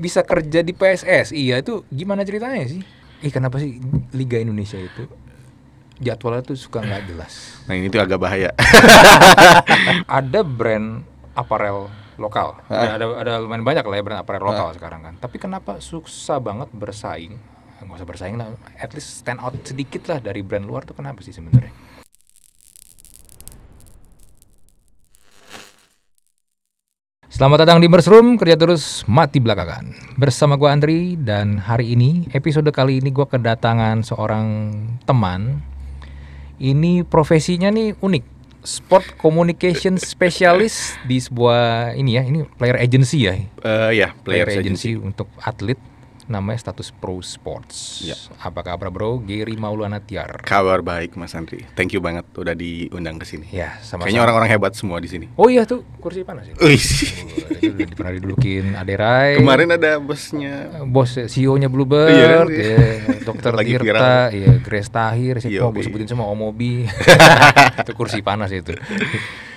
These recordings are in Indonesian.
bisa kerja di PSS, iya itu gimana ceritanya sih? Iya kenapa sih Liga Indonesia itu jadwalnya tuh suka nggak jelas? Nah ini tuh agak bahaya. ada brand aparel lokal, ah. ada, ada ada lumayan banyak lah ya brand aparel lokal ah. sekarang kan. Tapi kenapa susah banget bersaing? Nggak usah bersaing lah, at least stand out sedikit lah dari brand luar tuh kenapa sih sebenarnya? Selamat datang di Bersroom, kerja terus mati belakangan. Bersama gue Andri dan hari ini episode kali ini gue kedatangan seorang teman. Ini profesinya nih unik, sport communication specialist di sebuah ini ya, ini player agency ya. Uh, ya, player, player agency, agency untuk atlet namanya status pro sports. Ya. Apa kabar bro? Giri Maulana Tiar. Kabar baik Mas Andri. Thank you banget udah diundang ke sini. Ya, sama Kayaknya orang-orang hebat semua di sini. Oh iya tuh, kursi panas itu. Uih. itu udah pernah didudukin Aderai. Kemarin ada bosnya. Bos CEO-nya Bluebird, iya, kan? iya. ya, Dokter Tirta, ya Grace Tahir, siapa gue sebutin semua Omobi. itu kursi panas itu.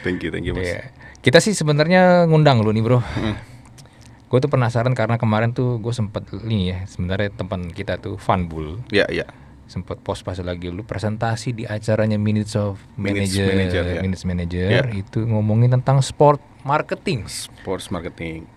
Thank you, thank you Mas. Ya. Kita sih sebenarnya ngundang lu nih, Bro. Hmm gue tuh penasaran karena kemarin tuh gue sempet ini ya sebenarnya teman kita tuh Fanbul ya yeah, ya yeah. sempet post pas lagi lu presentasi di acaranya Minutes of Minutes Manager yeah. Minutes Manager yeah. itu ngomongin tentang sport marketing sports marketing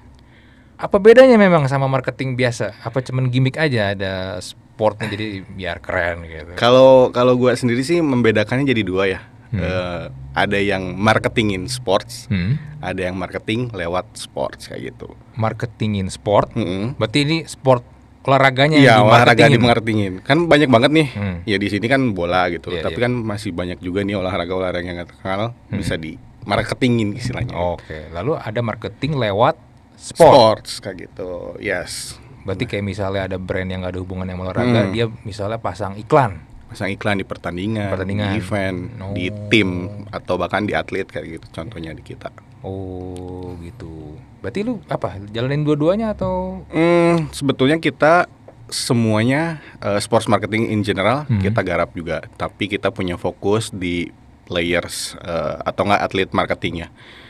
apa bedanya memang sama marketing biasa apa cuman gimmick aja ada sportnya jadi biar keren gitu kalau kalau gue sendiri sih membedakannya jadi dua ya hmm. uh, ada yang marketingin sports, hmm. ada yang marketing lewat sports kayak gitu. Marketingin sport, hmm. berarti ini sport olahraganya ya, yang olahraga dimarketingin. Kan banyak banget nih. Hmm. Ya di sini kan bola gitu, yeah, tapi yeah. kan masih banyak juga nih olahraga-olahraga yang nggak terkenal hmm. bisa di marketingin istilahnya. Oke, okay. lalu ada marketing lewat sport. sports kayak gitu. Yes. Berarti nah. kayak misalnya ada brand yang gak ada hubungan yang olahraga, hmm. dia misalnya pasang iklan pasang iklan di pertandingan, pertandingan. di event, no. Oh. di tim atau bahkan di atlet kayak gitu contohnya di kita. Oh, gitu. Berarti lu apa? Jalanin dua-duanya atau mm, sebetulnya kita semuanya uh, sports marketing in general hmm. kita garap juga, tapi kita punya fokus di players uh, atau enggak atlet marketingnya.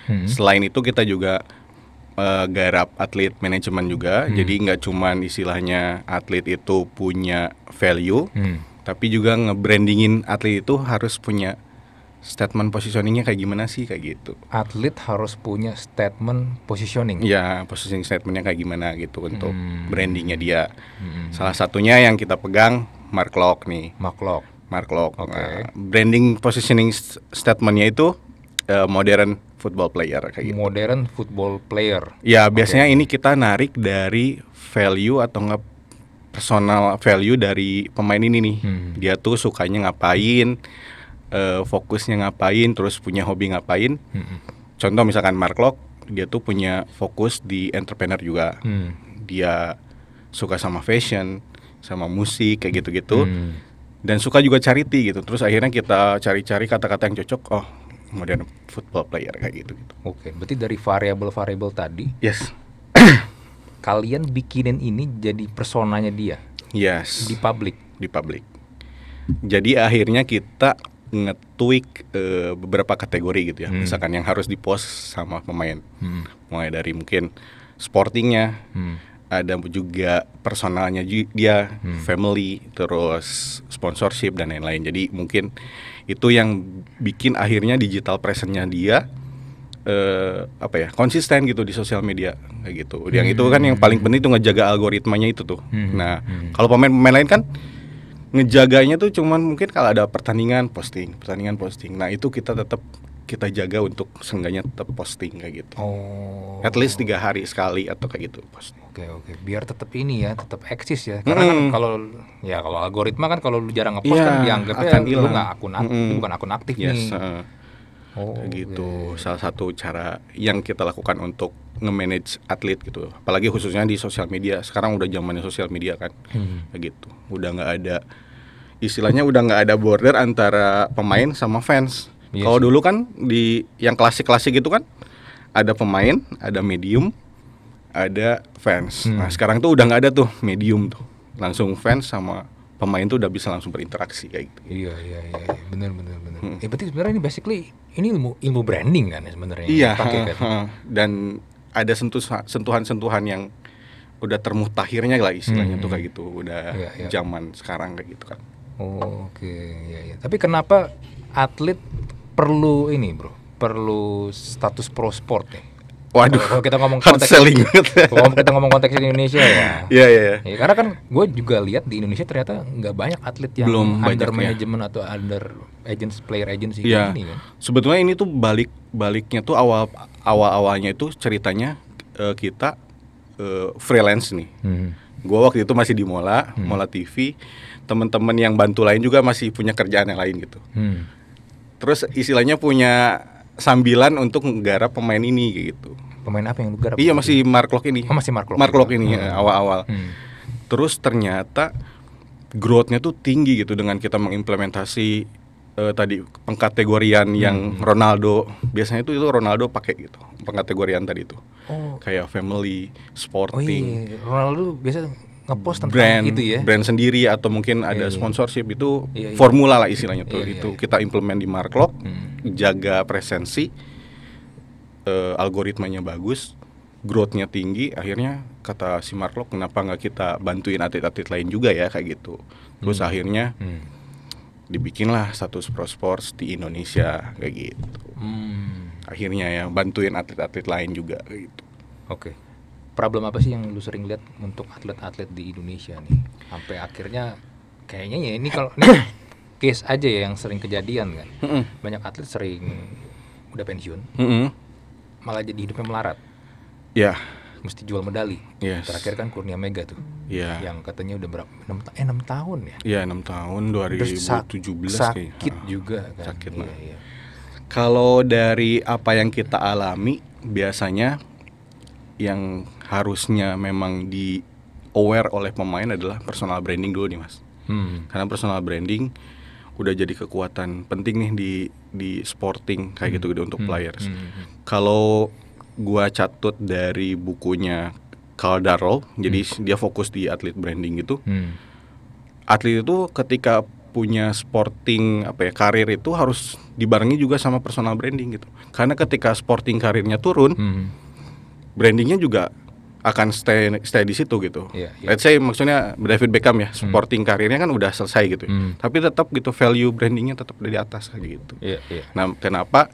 Hmm. Selain itu kita juga uh, garap atlet manajemen juga. Hmm. Jadi nggak cuman istilahnya atlet itu punya value, hmm tapi juga ngebrandingin atlet itu harus punya statement positioningnya kayak gimana sih kayak gitu atlet harus punya statement positioning ya positioning statementnya kayak gimana gitu untuk hmm. brandingnya dia hmm. salah satunya yang kita pegang Mark Lock nih Mark Lock. Mark Lock. okay. nah, branding positioning statementnya itu uh, modern football player kayak gitu modern football player ya biasanya okay. ini kita narik dari value atau nggak? personal value dari pemain ini nih. Hmm. Dia tuh sukanya ngapain, uh, fokusnya ngapain, terus punya hobi ngapain. Hmm. Contoh misalkan Mark Locke, dia tuh punya fokus di entrepreneur juga. Hmm. Dia suka sama fashion, sama musik kayak gitu-gitu. Hmm. Dan suka juga charity gitu. Terus akhirnya kita cari-cari kata-kata yang cocok. Oh, kemudian football player kayak gitu gitu. Oke, okay, berarti dari variabel-variabel tadi. Yes. kalian bikinin ini jadi personanya dia. Yes. Di publik. Di publik. Jadi akhirnya kita ngetweak uh, beberapa kategori gitu ya. Hmm. Misalkan yang harus dipost sama pemain. Hmm. Mulai dari mungkin sportingnya, hmm. ada juga personalnya dia, hmm. family, terus sponsorship dan lain-lain. Jadi mungkin itu yang bikin akhirnya digital presentnya nya dia uh, apa ya konsisten gitu di sosial media kayak gitu. Yang hmm. itu kan yang paling penting itu ngejaga algoritmanya itu tuh. Hmm. Nah, hmm. kalau pemain-pemain lain kan ngejaganya tuh cuman mungkin kalau ada pertandingan posting, pertandingan posting. Nah, itu kita tetap kita jaga untuk seenggaknya tetap posting kayak gitu. Oh. At least tiga hari sekali atau kayak gitu posting. Oke okay, oke. Okay. Biar tetap ini ya, tetap eksis ya. Karena mm. kan kalau ya kalau algoritma kan kalau lu jarang ngepost yeah, kan iya, dianggap akan ya, lu nggak akun mm. bukan akun aktif yes, nih. Uh. Oh, gitu. okay. Iya, iya, iya. Salah satu cara yang kita lakukan untuk nge-manage atlet gitu. Apalagi khususnya di sosial media. Sekarang udah zamannya sosial media kan. Hmm. gitu. Udah nggak ada istilahnya udah nggak ada border antara pemain sama fans. Yes. Kalau dulu kan di yang klasik-klasik gitu kan ada pemain, ada medium, ada fans. Hmm. Nah, sekarang tuh udah nggak ada tuh medium tuh. Langsung fans sama pemain tuh udah bisa langsung berinteraksi kayak gitu. Iya iya iya, iya. benar benar benar. Hmm. Ya berarti sebenarnya ini basically ini ilmu ilmu branding kan ya sebenarnya. Iya. Pakai, kan? dan ada sentuh sentuhan-sentuhan yang udah termutahirnya lah istilahnya hmm. tuh kayak gitu udah iya, iya. zaman sekarang kayak gitu kan. Oh, Oke, okay. ya, ya. Tapi kenapa atlet perlu ini bro? Perlu status pro sport ya? Waduh. Kalau kita ngomong konteks selling ya. Kalau kita ngomong konteks Indonesia ya. Iya iya. Ya, karena kan gue juga lihat di Indonesia ternyata nggak banyak atlet yang Belum under ya. management ya. atau under agents player agency ya. ini kan. Sebetulnya ini tuh balik baliknya tuh awal awal awalnya itu ceritanya uh, kita uh, freelance nih. Hmm. Gue waktu itu masih di Mola, hmm. Mola TV. Teman-teman yang bantu lain juga masih punya kerjaan yang lain gitu. Hmm. Terus istilahnya punya sambilan untuk menggarap pemain ini gitu. Pemain apa yang lu Iya masih Mark Lock ini. Oh, masih Mark Lock. Mark Lock ini awal-awal. Hmm. Ya, hmm. Terus ternyata growth-nya tuh tinggi gitu dengan kita mengimplementasi uh, tadi pengkategorian hmm. yang Ronaldo biasanya itu itu Ronaldo pakai gitu pengkategorian tadi itu oh. kayak family oh, iya, sporting oh, iya. Ronaldo biasa ngepost tentang brand, itu ya brand sendiri atau mungkin ada yeah. Iya. sponsorship itu yeah, yeah. formula lah istilahnya tuh yeah, iya, itu yeah. kita implement di Marklock hmm. jaga presensi uh, algoritmanya bagus growthnya tinggi akhirnya kata si Marklock kenapa nggak kita bantuin atlet-atlet lain juga ya kayak gitu terus hmm. akhirnya hmm. dibikinlah status pro sports di Indonesia kayak gitu hmm. akhirnya ya bantuin atlet-atlet lain juga kayak gitu oke okay problem apa sih yang lu sering lihat untuk atlet-atlet di Indonesia nih sampai akhirnya kayaknya ya ini kalau ini case aja ya yang sering kejadian kan mm -hmm. banyak atlet sering udah pensiun mm -hmm. malah jadi hidupnya melarat ya yeah. mesti jual medali yes. terakhir kan Kurnia Mega tuh yeah. yang katanya udah berapa enam eh, tahun ya iya yeah, enam tahun 2017 belas sakit kayak. Ah, juga kan sakit iya, iya. kalau dari apa yang kita alami biasanya yang harusnya memang di aware oleh pemain adalah personal branding dulu nih mas hmm. karena personal branding udah jadi kekuatan penting nih di di sporting kayak hmm. gitu gitu untuk hmm. players hmm, hmm, hmm. kalau gua catut dari bukunya Carl Darrow hmm. jadi dia fokus di atlet branding gitu hmm. atlet itu ketika punya sporting apa ya karir itu harus dibarengi juga sama personal branding gitu karena ketika sporting karirnya turun hmm. brandingnya juga akan stay stay di situ gitu. Yeah, yeah. Let's say maksudnya David Beckham ya, hmm. supporting hmm. karirnya kan udah selesai gitu. Ya. Hmm. Tapi tetap gitu value brandingnya tetap di atas gitu. Yeah, yeah. Nah, kenapa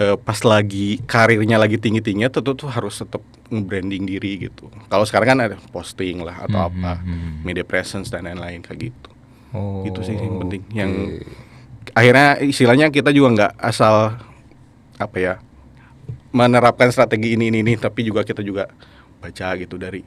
uh, pas lagi karirnya lagi tinggi-tingginya tetap tuh harus tetap nge-branding diri gitu. Kalau sekarang kan ada posting lah atau hmm, apa, hmm. hmm, hmm. media presence dan lain-lain kayak gitu. Oh, itu sih yang penting. Okay. Yang akhirnya istilahnya kita juga nggak asal apa ya menerapkan strategi ini ini ini tapi juga kita juga baca gitu dari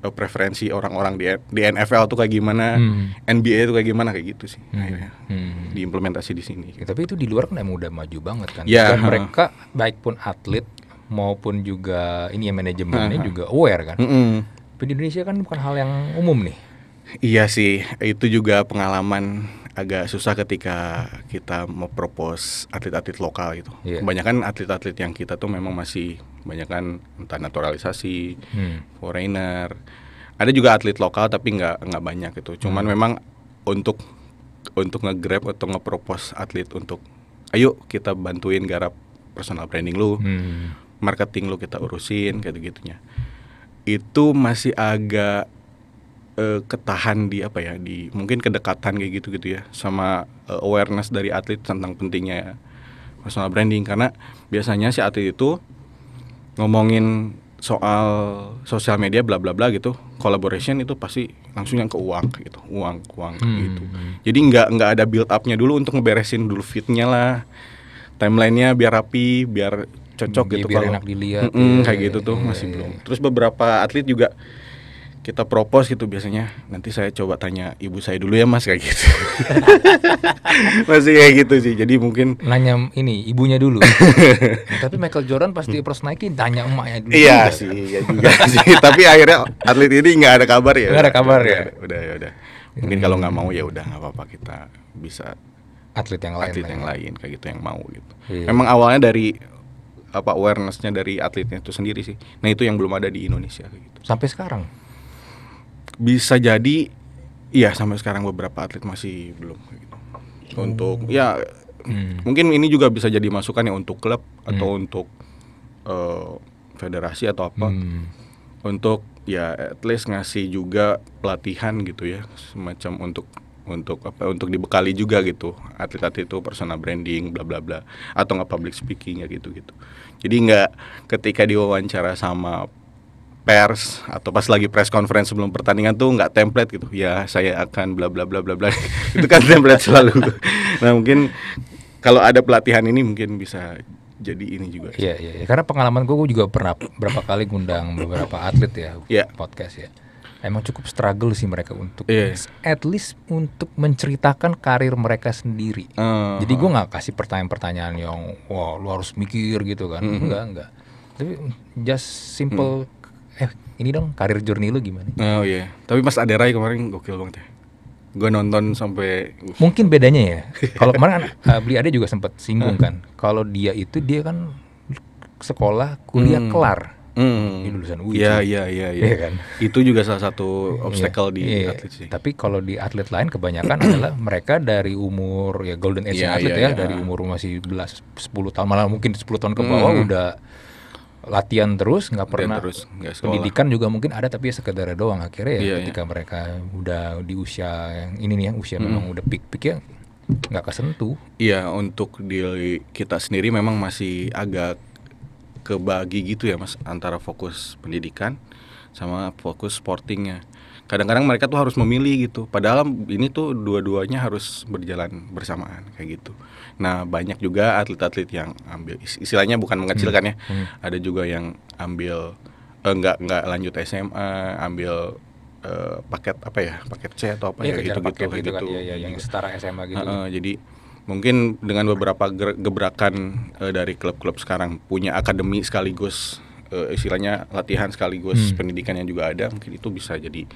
uh, preferensi orang-orang di, di NFL tuh kayak gimana, hmm. NBA tuh kayak gimana kayak gitu sih. Hmm. Akhirnya hmm. diimplementasi di sini. Ya, tapi itu di luar kan emang udah maju banget kan. Ya, Dan mereka baik pun atlet maupun juga ini ya manajemennya uh -huh. juga aware kan. Mm -hmm. Tapi di Indonesia kan bukan hal yang umum nih. Iya sih, itu juga pengalaman agak susah ketika kita mau propose atlet-atlet lokal gitu. Yeah. Kebanyakan atlet-atlet yang kita tuh memang masih kebanyakan entah naturalisasi, hmm. foreigner. Ada juga atlet lokal tapi nggak nggak banyak gitu. Cuman hmm. memang untuk untuk ngegrab atau ngepropos atlet untuk ayo kita bantuin garap personal branding lu, hmm. marketing lu kita urusin kayak gitu-gitunya. Itu masih agak uh, ketahan di apa ya di mungkin kedekatan kayak gitu gitu ya sama uh, awareness dari atlet tentang pentingnya personal branding karena biasanya si atlet itu ngomongin soal sosial media bla bla bla gitu collaboration itu pasti langsung yang ke uang gitu uang uang hmm. gitu hmm, hmm. jadi nggak nggak ada build upnya dulu untuk ngeberesin dulu fitnya lah timelinenya biar rapi biar cocok hmm, gitu biar kalau enak dilihat mm -mm, kayak iya, gitu tuh iya, masih belum terus beberapa atlet juga kita propose gitu biasanya nanti saya coba tanya ibu saya dulu ya mas kayak gitu masih kayak gitu sih jadi mungkin nanya ini ibunya dulu tapi Michael Jordan pasti pros naikin tanya emaknya dulu iya juga. sih iya juga sih tapi akhirnya atlet ini nggak ada kabar ya nggak ada kabar ya udah ya udah mungkin kalau nggak mau ya udah nggak apa-apa kita bisa atlet yang lain atlet yang ya. lain kayak gitu yang mau gitu iya. memang awalnya dari apa awarenessnya dari atletnya itu sendiri sih nah itu yang belum ada di Indonesia gitu sampai sekarang bisa jadi iya sampai sekarang beberapa atlet masih belum gitu. Oh. Untuk oh. ya hmm. mungkin ini juga bisa jadi masukan ya untuk klub hmm. atau untuk uh, federasi atau apa. Hmm. Untuk ya at least ngasih juga pelatihan gitu ya semacam untuk untuk apa untuk dibekali juga gitu atlet-atlet itu personal branding bla bla bla atau nggak public speakingnya gitu gitu jadi nggak ketika diwawancara sama pers atau pas lagi press conference sebelum pertandingan tuh nggak template gitu ya saya akan bla bla bla bla bla itu kan template selalu nah mungkin kalau ada pelatihan ini mungkin bisa jadi ini juga ya iya ya. karena pengalaman gue, gue juga pernah berapa kali ngundang beberapa atlet ya yeah. podcast ya emang cukup struggle sih mereka untuk yeah. Iya. at least untuk menceritakan karir mereka sendiri. Uh, Jadi gue nggak kasih pertanyaan-pertanyaan yang wah lu harus mikir gitu kan, mm -hmm. enggak enggak. Tapi just simple mm eh ini dong karir journey lu gimana? Oh iya, yeah. tapi Mas Aderai kemarin gokil banget ya. Gue nonton sampai mungkin bedanya ya. Kalau kemarin uh, Beli Ade juga sempet singgung hmm. kan. Kalau dia itu dia kan sekolah kuliah hmm. kelar. Hmm. Ini lulusan UI. Iya, iya iya iya iya. kan? Itu juga salah satu iya, obstacle di yeah. atlet sih. Tapi kalau di atlet lain kebanyakan adalah mereka dari umur ya golden age yeah, atlet yeah, ya yeah. dari umur masih belas sepuluh tahun malah mungkin 10 tahun ke hmm. bawah hmm. udah latihan terus nggak pernah terus, gak pendidikan juga mungkin ada tapi ya sekedar doang akhirnya ya iya, iya. ketika iya. mereka udah di usia yang ini nih ya usia hmm. memang udah pik ya nggak kesentuh iya untuk di kita sendiri memang masih agak kebagi gitu ya mas antara fokus pendidikan sama fokus sportingnya kadang-kadang mereka tuh harus memilih gitu padahal ini tuh dua-duanya harus berjalan bersamaan kayak gitu nah banyak juga atlet-atlet yang ambil istilahnya bukan mengecilkan hmm. ya hmm. Hmm. ada juga yang ambil eh, nggak nggak lanjut SMA ambil eh, paket apa ya paket C atau apa iya, ya, ya gitu gitu gitu, kan, gitu. Ya, ya, yang setara SMA gitu uh, uh, jadi mungkin dengan beberapa gebrakan uh, dari klub-klub sekarang punya akademi sekaligus uh, istilahnya latihan sekaligus hmm. yang juga ada mungkin itu bisa jadi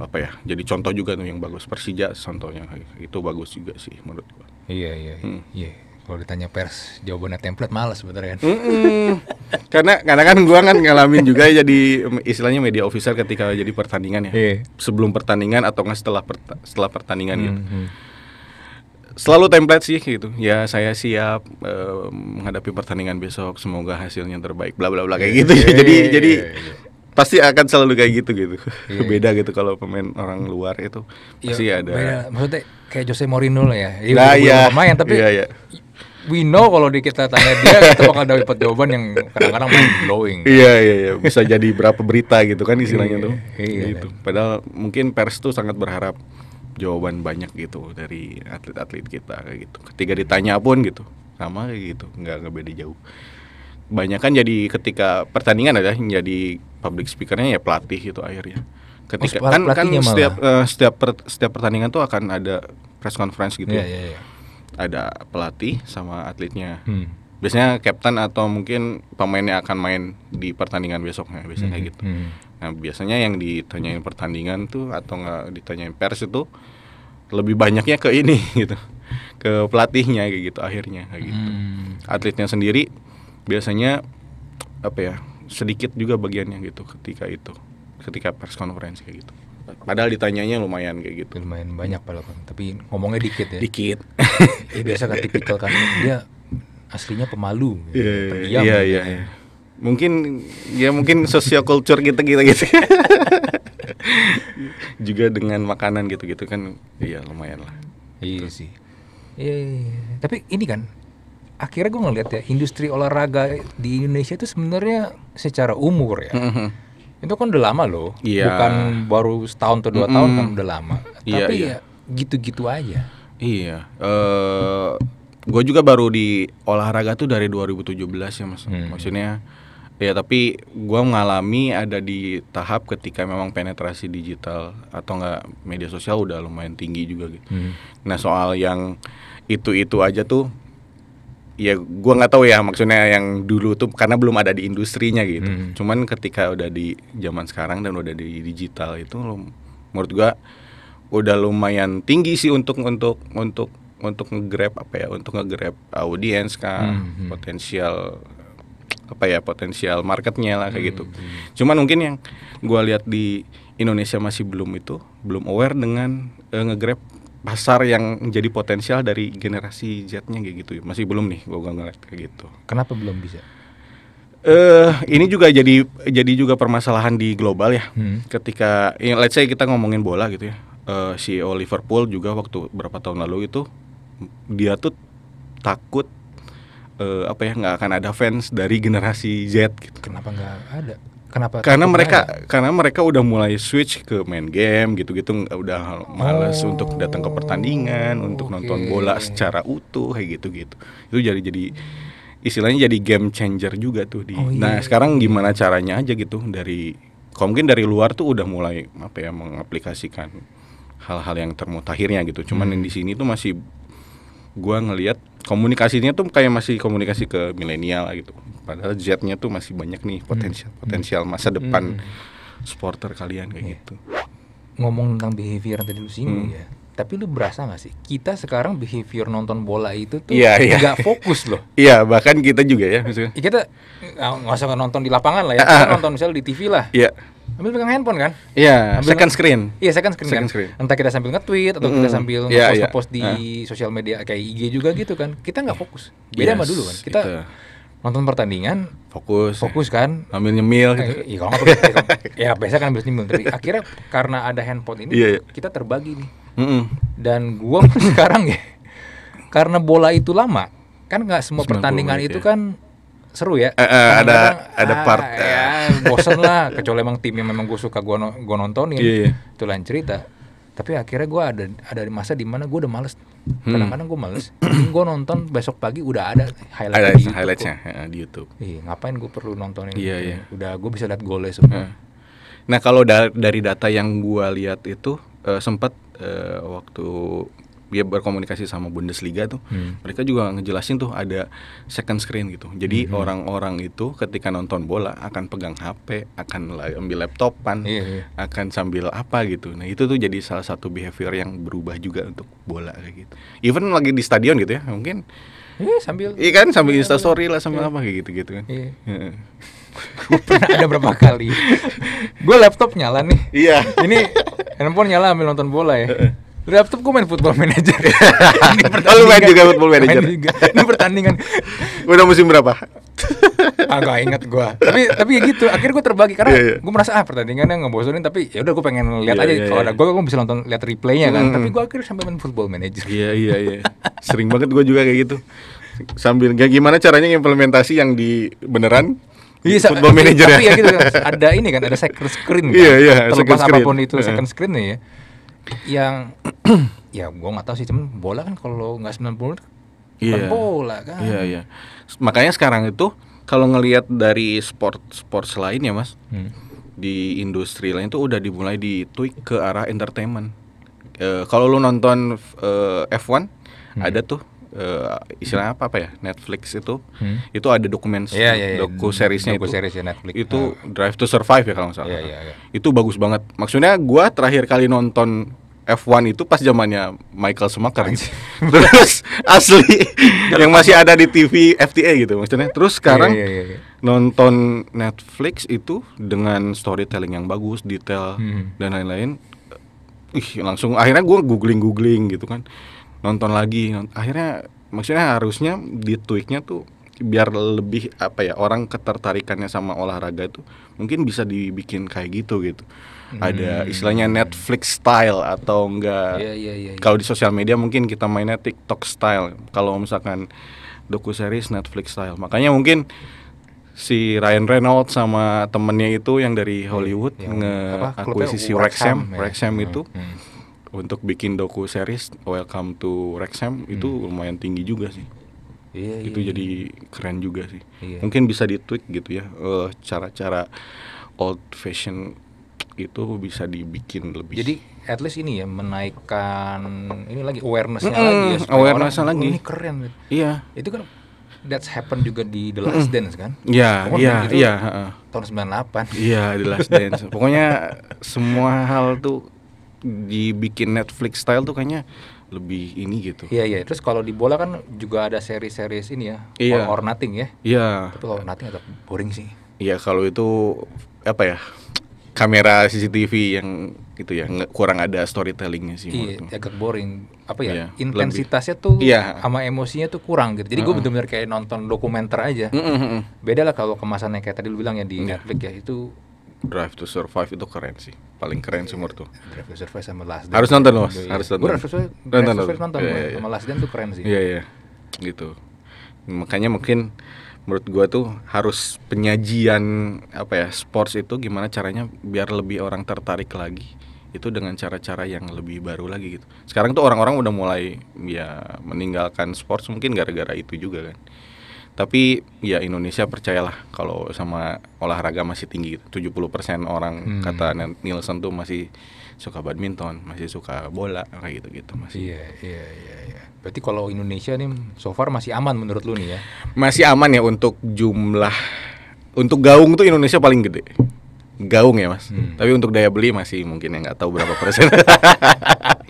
apa ya jadi contoh juga tuh yang bagus Persija contohnya itu bagus juga sih menurut gua iya iya, iya. hmm. iya kalau ditanya pers jawabannya template malas sebenarnya mm karena karena kan gua kan ngalamin juga ya jadi istilahnya media officer ketika jadi pertandingan ya yeah. sebelum pertandingan atau nggak setelah perta setelah pertandingan mm -hmm. gitu hmm selalu template sih gitu ya saya siap uh, menghadapi pertandingan besok semoga hasilnya terbaik bla bla bla kayak gitu yeah, jadi yeah, iya, jadi yeah, iya. pasti akan selalu kayak gitu gitu yeah, iya. beda gitu kalau pemain orang luar itu pasti ada beda. maksudnya kayak Jose Mourinho lah ya Iya. nah, ya. lumayan tapi yeah, yeah. we know kalau di kita tanya dia kita bakal dapat jawaban yang kadang-kadang mind blowing iya iya iya bisa jadi berapa berita gitu kan istilahnya tuh iya, gitu padahal mungkin pers tuh sangat berharap jawaban banyak gitu dari atlet-atlet kita kayak gitu. Ketika ditanya pun gitu sama kayak gitu, nggak nggak beda jauh. Banyak kan jadi ketika pertandingan ada yang jadi public speakernya ya pelatih gitu akhirnya. Ketika oh, kan kan setiap uh, setiap per, setiap pertandingan tuh akan ada press conference gitu. Yeah, yeah, yeah. Iya. Ada pelatih sama atletnya. Hmm. Biasanya kapten atau mungkin pemainnya akan main di pertandingan besoknya biasanya hmm, gitu. Hmm Nah biasanya yang ditanyain pertandingan tuh atau nggak ditanyain pers itu lebih banyaknya ke ini gitu, ke pelatihnya kayak gitu akhirnya kayak gitu. Hmm. Atletnya sendiri biasanya apa ya sedikit juga bagiannya gitu ketika itu, ketika pers konferensi kayak gitu. Padahal ditanyanya lumayan kayak gitu. Lumayan banyak padahal kan, tapi ngomongnya dikit ya. Dikit. ya biasa kan tipikal kan dia aslinya pemalu, iya, gitu. Iya, gitu. Iya kan. iya mungkin ya mungkin sosiokultur kita gitu gitu juga dengan makanan gitu gitu kan iya lumayan lah iya gitu. sih iya, iya, iya, tapi ini kan akhirnya gue ngeliat ya industri olahraga di Indonesia itu sebenarnya secara umur ya mm -hmm. itu kan udah lama loh yeah. bukan baru setahun atau dua mm -hmm. tahun kan udah lama iya, tapi yeah. ya gitu-gitu aja iya uh, eh, gue juga baru di olahraga tuh dari 2017 ya mas hmm. maksudnya Ya tapi gue mengalami ada di tahap ketika memang penetrasi digital atau enggak media sosial udah lumayan tinggi juga gitu. Hmm. Nah soal yang itu itu aja tuh, ya gue nggak tahu ya maksudnya yang dulu tuh karena belum ada di industrinya gitu. Hmm. Cuman ketika udah di zaman sekarang dan udah di digital itu, menurut gue udah lumayan tinggi sih untuk untuk untuk untuk ngegrab apa ya untuk ngegrab audiens kan hmm, hmm. potensial apa ya potensial marketnya lah kayak gitu. Hmm. hmm. Cuman mungkin yang gue lihat di Indonesia masih belum itu belum aware dengan uh, ngegrab pasar yang jadi potensial dari generasi Z-nya kayak gitu. Masih belum nih gue gak ngeliat kayak gitu. Kenapa belum bisa? Uh, ini juga jadi jadi juga permasalahan di global ya. Hmm. Ketika ya, let's say kita ngomongin bola gitu ya. Uh, eh, CEO Liverpool juga waktu berapa tahun lalu itu dia tuh takut uh, apa ya nggak akan ada fans dari generasi Z gitu. Kenapa nggak ada? Kenapa? Karena mereka ada? karena mereka udah mulai switch ke main game gitu-gitu udah males oh, untuk datang ke pertandingan, oh, untuk okay. nonton bola secara utuh kayak gitu-gitu. Itu jadi jadi istilahnya jadi game changer juga tuh di. Oh, iya. Nah, sekarang gimana caranya aja gitu dari kalau mungkin dari luar tuh udah mulai apa ya mengaplikasikan hal-hal yang termutakhirnya gitu. Cuman hmm. yang di sini tuh masih gue ngelihat komunikasinya tuh kayak masih komunikasi ke milenial gitu padahal z tuh masih banyak nih potensial hmm. potensial masa depan hmm. supporter kalian kayak yeah. gitu ngomong tentang behavior yang tadi lu singgung hmm. ya tapi lu berasa gak sih kita sekarang behavior nonton bola itu tuh yeah, yeah. fokus loh iya yeah, bahkan kita juga ya misalnya kita eh, nggak usah nonton di lapangan lah ya ah, ah. kita nonton misalnya di TV lah yeah ambil pegang handphone kan? Iya, yeah, second screen. Iya, second screen second kan. Screen. Entah kita sambil nge-tweet atau mm. kita sambil yeah, nge-post yeah. Iya. Post di uh. sosial media kayak IG juga gitu kan. Kita nggak fokus. Beda yes, sama dulu kan. Kita gitu. nonton pertandingan fokus fokus kan ambil nyemil gitu. Eh, iya, kalau nggak ya biasa kan ambil nyemil tapi akhirnya karena ada handphone ini yeah, yeah. kita terbagi nih. Mm -mm. Dan gua sekarang ya karena bola itu lama kan nggak semua pertandingan itu ya. kan seru ya. Uh, eh, uh, eh, ada kadang, ada ah, Uh. Ya, eh. bosen lah kecuali emang tim yang memang gue suka gue no, gua nontonin. Yeah, yeah. Itu lain cerita. Tapi akhirnya gue ada ada di masa di mana gue udah males. Hmm. Kadang-kadang gue males. gue nonton besok pagi udah ada highlight di YouTube. Highlightnya ya, di YouTube. Iya, ngapain gue perlu nontonin? Iya, gitu ya? iya. Udah gue bisa lihat golnya semua. Nah, kalau da dari data yang gue lihat itu uh, sempat uh, waktu dia berkomunikasi sama Bundesliga tuh hmm. mereka juga ngejelasin tuh ada second screen gitu jadi hmm. orang-orang itu ketika nonton bola akan pegang HP akan ambil laptopan yeah, yeah. akan sambil apa gitu nah itu tuh jadi salah satu behavior yang berubah juga untuk bola kayak gitu even lagi di stadion gitu ya mungkin Iya eh, sambil Iya kan sambil yeah, instastory lah sambil yeah. apa kayak gitu-gitu kan. yeah. Iya. gue pernah ada berapa kali. gue laptop nyala nih. Iya. Ini handphone nyala ambil nonton bola ya. Laptop gue main football manager. oh, lu main juga football manager. Main juga. Ini pertandingan. Udah musim berapa? ah gak inget gue. Tapi tapi ya gitu. Akhirnya gue terbagi karena yeah, yeah. gue merasa ah pertandingannya ngebosenin tapi ya udah gue pengen lihat yeah, aja. Yeah, Kalau yeah. ada gue gue bisa nonton lihat replaynya kan. Mm. Tapi gue akhirnya sampai main football manager. Iya yeah, iya yeah, iya. Yeah. Sering banget gue juga kayak gitu. Sambil kayak gimana caranya implementasi yang di beneran Iya, football manager ya? tapi ya. gitu, kan. ada ini kan, ada second screen iya, kan. Iya, iya, Terlepas screen. apapun itu iya. second screen nih ya yang ya gue nggak tahu sih cuman bola kan kalau nggak sembilan puluh kan iya. bola kan iya yeah, iya yeah. makanya sekarang itu kalau ngelihat dari sport sport lain ya mas hmm. di industri lain itu udah dimulai di tweak ke arah entertainment e, kalau lu nonton eh, e, F1 hmm. ada tuh uh, eh, istilah apa apa ya Netflix itu hmm? itu ada dokumen yeah, yeah, yeah. doku seriesnya doku series ya Netflix itu ah. Drive to Survive ya kalau nggak salah yeah, yeah, yeah. itu bagus banget maksudnya gue terakhir kali nonton F1 itu pas zamannya Michael Schumacher gitu. terus asli yang masih ada di TV FTA gitu maksudnya terus iya, sekarang yeah, yeah, yeah, yeah. nonton Netflix itu dengan storytelling yang bagus detail hmm. dan lain-lain ih langsung akhirnya gue googling googling gitu kan nonton lagi akhirnya maksudnya harusnya di tweaknya tuh biar lebih apa ya orang ketertarikannya sama olahraga itu mungkin bisa dibikin kayak gitu gitu hmm. ada istilahnya Netflix style atau enggak yeah, yeah, yeah, yeah. kalau di sosial media mungkin kita mainnya TikTok style kalau misalkan doku series Netflix style makanya mungkin si Ryan Reynolds sama temennya itu yang dari iya, Hollywood yeah, yeah. ngeakuisisi Rexham Rexham ya. itu hmm. hmm untuk bikin doku series Welcome to Rexham hmm. itu lumayan tinggi juga sih. Iya, iya, itu iya. jadi keren juga sih. Iya. Mungkin bisa ditweak gitu ya cara eh, cara-cara old fashion itu bisa dibikin lebih. Jadi at least ini ya menaikkan ini lagi awarenessnya mm lagi ya Awareness awarenessnya lagi. Oh, ini keren. Iya. Itu kan that's happen juga di The Last Dance kan? Iya, iya, iya. Tahun 98. Iya, The Last Dance. Pokoknya semua hal tuh dibikin Netflix style tuh kayaknya lebih ini gitu. Iya iya. Terus kalau di bola kan juga ada seri-seri ini ya. Iya. All or nothing ya. Iya. Tapi kalau nothing agak boring sih. Iya kalau itu apa ya kamera CCTV yang gitu ya kurang ada storytellingnya sih. Iya agak boring. Apa ya iya, intensitasnya lebih. tuh iya. sama emosinya tuh kurang gitu. Jadi uh -uh. gue bener-bener kayak nonton dokumenter aja. Uh -uh. Beda lah kalau kemasannya kayak tadi lu bilang ya di yeah. Netflix ya itu Drive to Survive itu keren sih paling keren sih menurut tuh Drive to Survive sama Last Dance harus nonton loh, harus nonton gue Drive to Survive nonton, nonton, nonton. Yeah, yeah. Iya. sama Last Dance tuh keren sih iya yeah, iya yeah. gitu makanya mungkin menurut gua tuh harus penyajian apa ya sports itu gimana caranya biar lebih orang tertarik lagi itu dengan cara-cara yang lebih baru lagi gitu sekarang tuh orang-orang udah mulai ya meninggalkan sports mungkin gara-gara itu juga kan tapi ya Indonesia percayalah kalau sama olahraga masih tinggi 70% orang hmm. kata Nielsen tuh masih suka badminton masih suka bola kayak gitu gitu masih iya iya iya, iya. berarti kalau Indonesia nih so far masih aman menurut lu nih ya masih aman ya untuk jumlah untuk gaung tuh Indonesia paling gede gaung ya mas. Hmm. Tapi untuk daya beli masih mungkin yang nggak tahu berapa persen.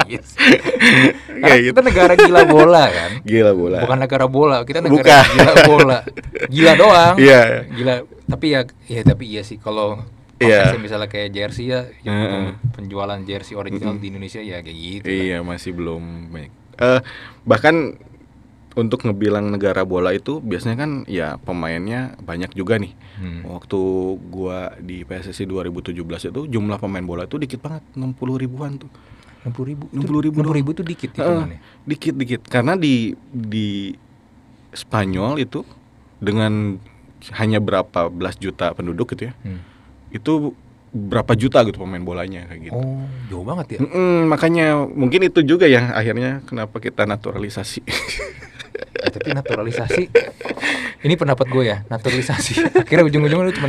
yes. Gitu. Kita negara gila bola kan. Gila bola. Bukan negara bola, kita negara Buka. gila bola. Gila doang. Iya. Yeah. Gila. Tapi ya, ya tapi iya sih kalau Iya. Yeah. misalnya kayak jersey ya, uh. penjualan jersey original mm -hmm. di Indonesia ya kayak gitu. Iya kan. masih belum banyak. Uh, bahkan untuk ngebilang negara bola itu biasanya kan ya pemainnya banyak juga nih. Hmm. Waktu gua di PSSI 2017 itu jumlah pemain bola itu dikit banget, 60 ribuan tuh. 60 ribu. 60 ribu. 60 ribu tuh dikit Uh, dikit dikit karena di di Spanyol itu dengan hanya berapa belas juta penduduk gitu ya. Hmm. Itu berapa juta gitu pemain bolanya kayak gitu. Oh, jauh banget ya. Mm -mm, makanya mungkin itu juga ya akhirnya kenapa kita naturalisasi. ya, tapi naturalisasi ini pendapat gue ya, naturalisasi. Akhirnya ujung-ujungnya lu cuma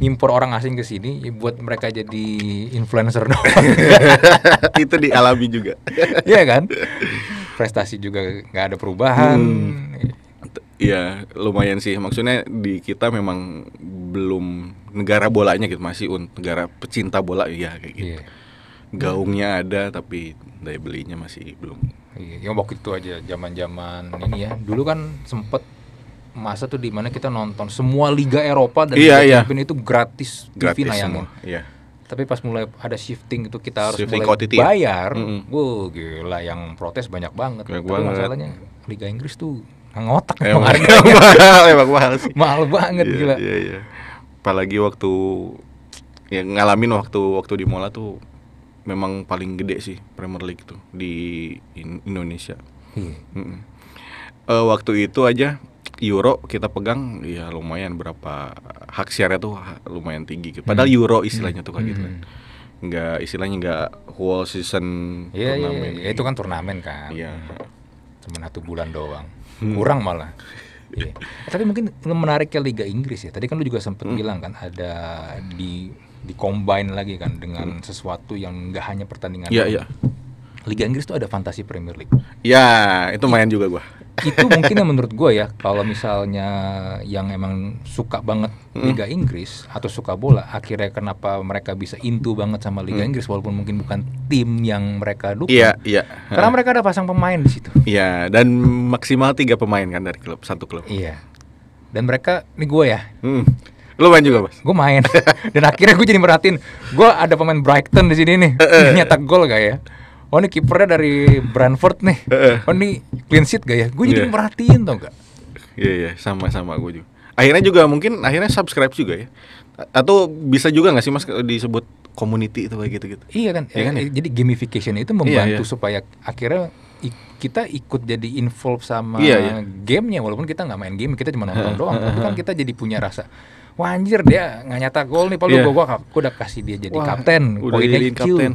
ngimpor orang asing ke sini ya buat mereka jadi influencer doang. itu dialami juga. Iya kan? Prestasi juga nggak ada perubahan. Hmm Iya, lumayan sih. Maksudnya di kita memang belum negara bolanya gitu, masih un negara pecinta bola ya kayak gitu. Iya. Gaungnya ada tapi daya belinya masih belum. Iya, yang waktu itu aja zaman-zaman ini ya. Dulu kan sempet masa tuh mana kita nonton semua liga Eropa dan iya, liga iya. itu gratis, gratis TV nayangan. Iya. Tapi pas mulai ada shifting itu kita harus shifting mulai quantity. Ya? bayar. Mm -hmm. Wow, gila yang protes banyak banget. Banyak Tapi masalahnya Liga Inggris tuh ngotak emang harga mahal emang mahal sih mahal banget yeah, gila iya yeah, iya yeah. apalagi waktu ya ngalamin waktu waktu di Mola tuh memang paling gede sih Premier League tuh di in Indonesia hmm. mm -mm. Uh, waktu itu aja euro kita pegang ya lumayan berapa hak siarnya tuh lumayan tinggi gitu. padahal hmm. euro hmm. istilahnya tuh kayak gitu kan. hmm. gitu Enggak istilahnya enggak whole season yeah, iya, iya. turnamen yeah, yeah. Ya itu kan turnamen kan Iya. yeah cuma satu bulan doang hmm. kurang malah yeah. Iya. tapi mungkin menariknya Liga Inggris ya tadi kan lu juga sempat hmm. bilang kan ada di di combine lagi kan dengan hmm. sesuatu yang nggak hanya pertandingan yeah, yeah. Liga Inggris tuh ada fantasi Premier League. Ya, itu main juga gua itu mungkin yang menurut gue ya kalau misalnya yang emang suka banget hmm. Liga Inggris atau suka bola akhirnya kenapa mereka bisa intu banget sama Liga hmm. Inggris walaupun mungkin bukan tim yang mereka dukung iya iya karena mereka ada pasang pemain di situ iya dan maksimal tiga pemain kan dari klub satu klub iya dan mereka ini gue ya hmm. Lo main juga, Bos? Gue main. Dan akhirnya gue jadi merhatiin, gue ada pemain Brighton di sini nih. Nyetak gol gak ya? oh ini kipernya dari Brentford nih oh ini clean sheet gak ya gue jadi yeah. merhatiin tau gak iya yeah, iya yeah, sama-sama gue juga akhirnya juga mungkin akhirnya subscribe juga ya atau bisa juga gak sih mas disebut community itu kayak gitu gitu iya kan, iya kan ya? jadi gamification itu membantu yeah, yeah. supaya akhirnya kita ikut jadi involve sama yeah, yeah. gamenya walaupun kita nggak main game kita cuma nonton doang tapi kan kita jadi punya rasa wah anjir dia nggak nyata gol nih Paling yeah. gua, gua, gua udah kasih dia jadi wah, kapten udah poinnya jadi kapten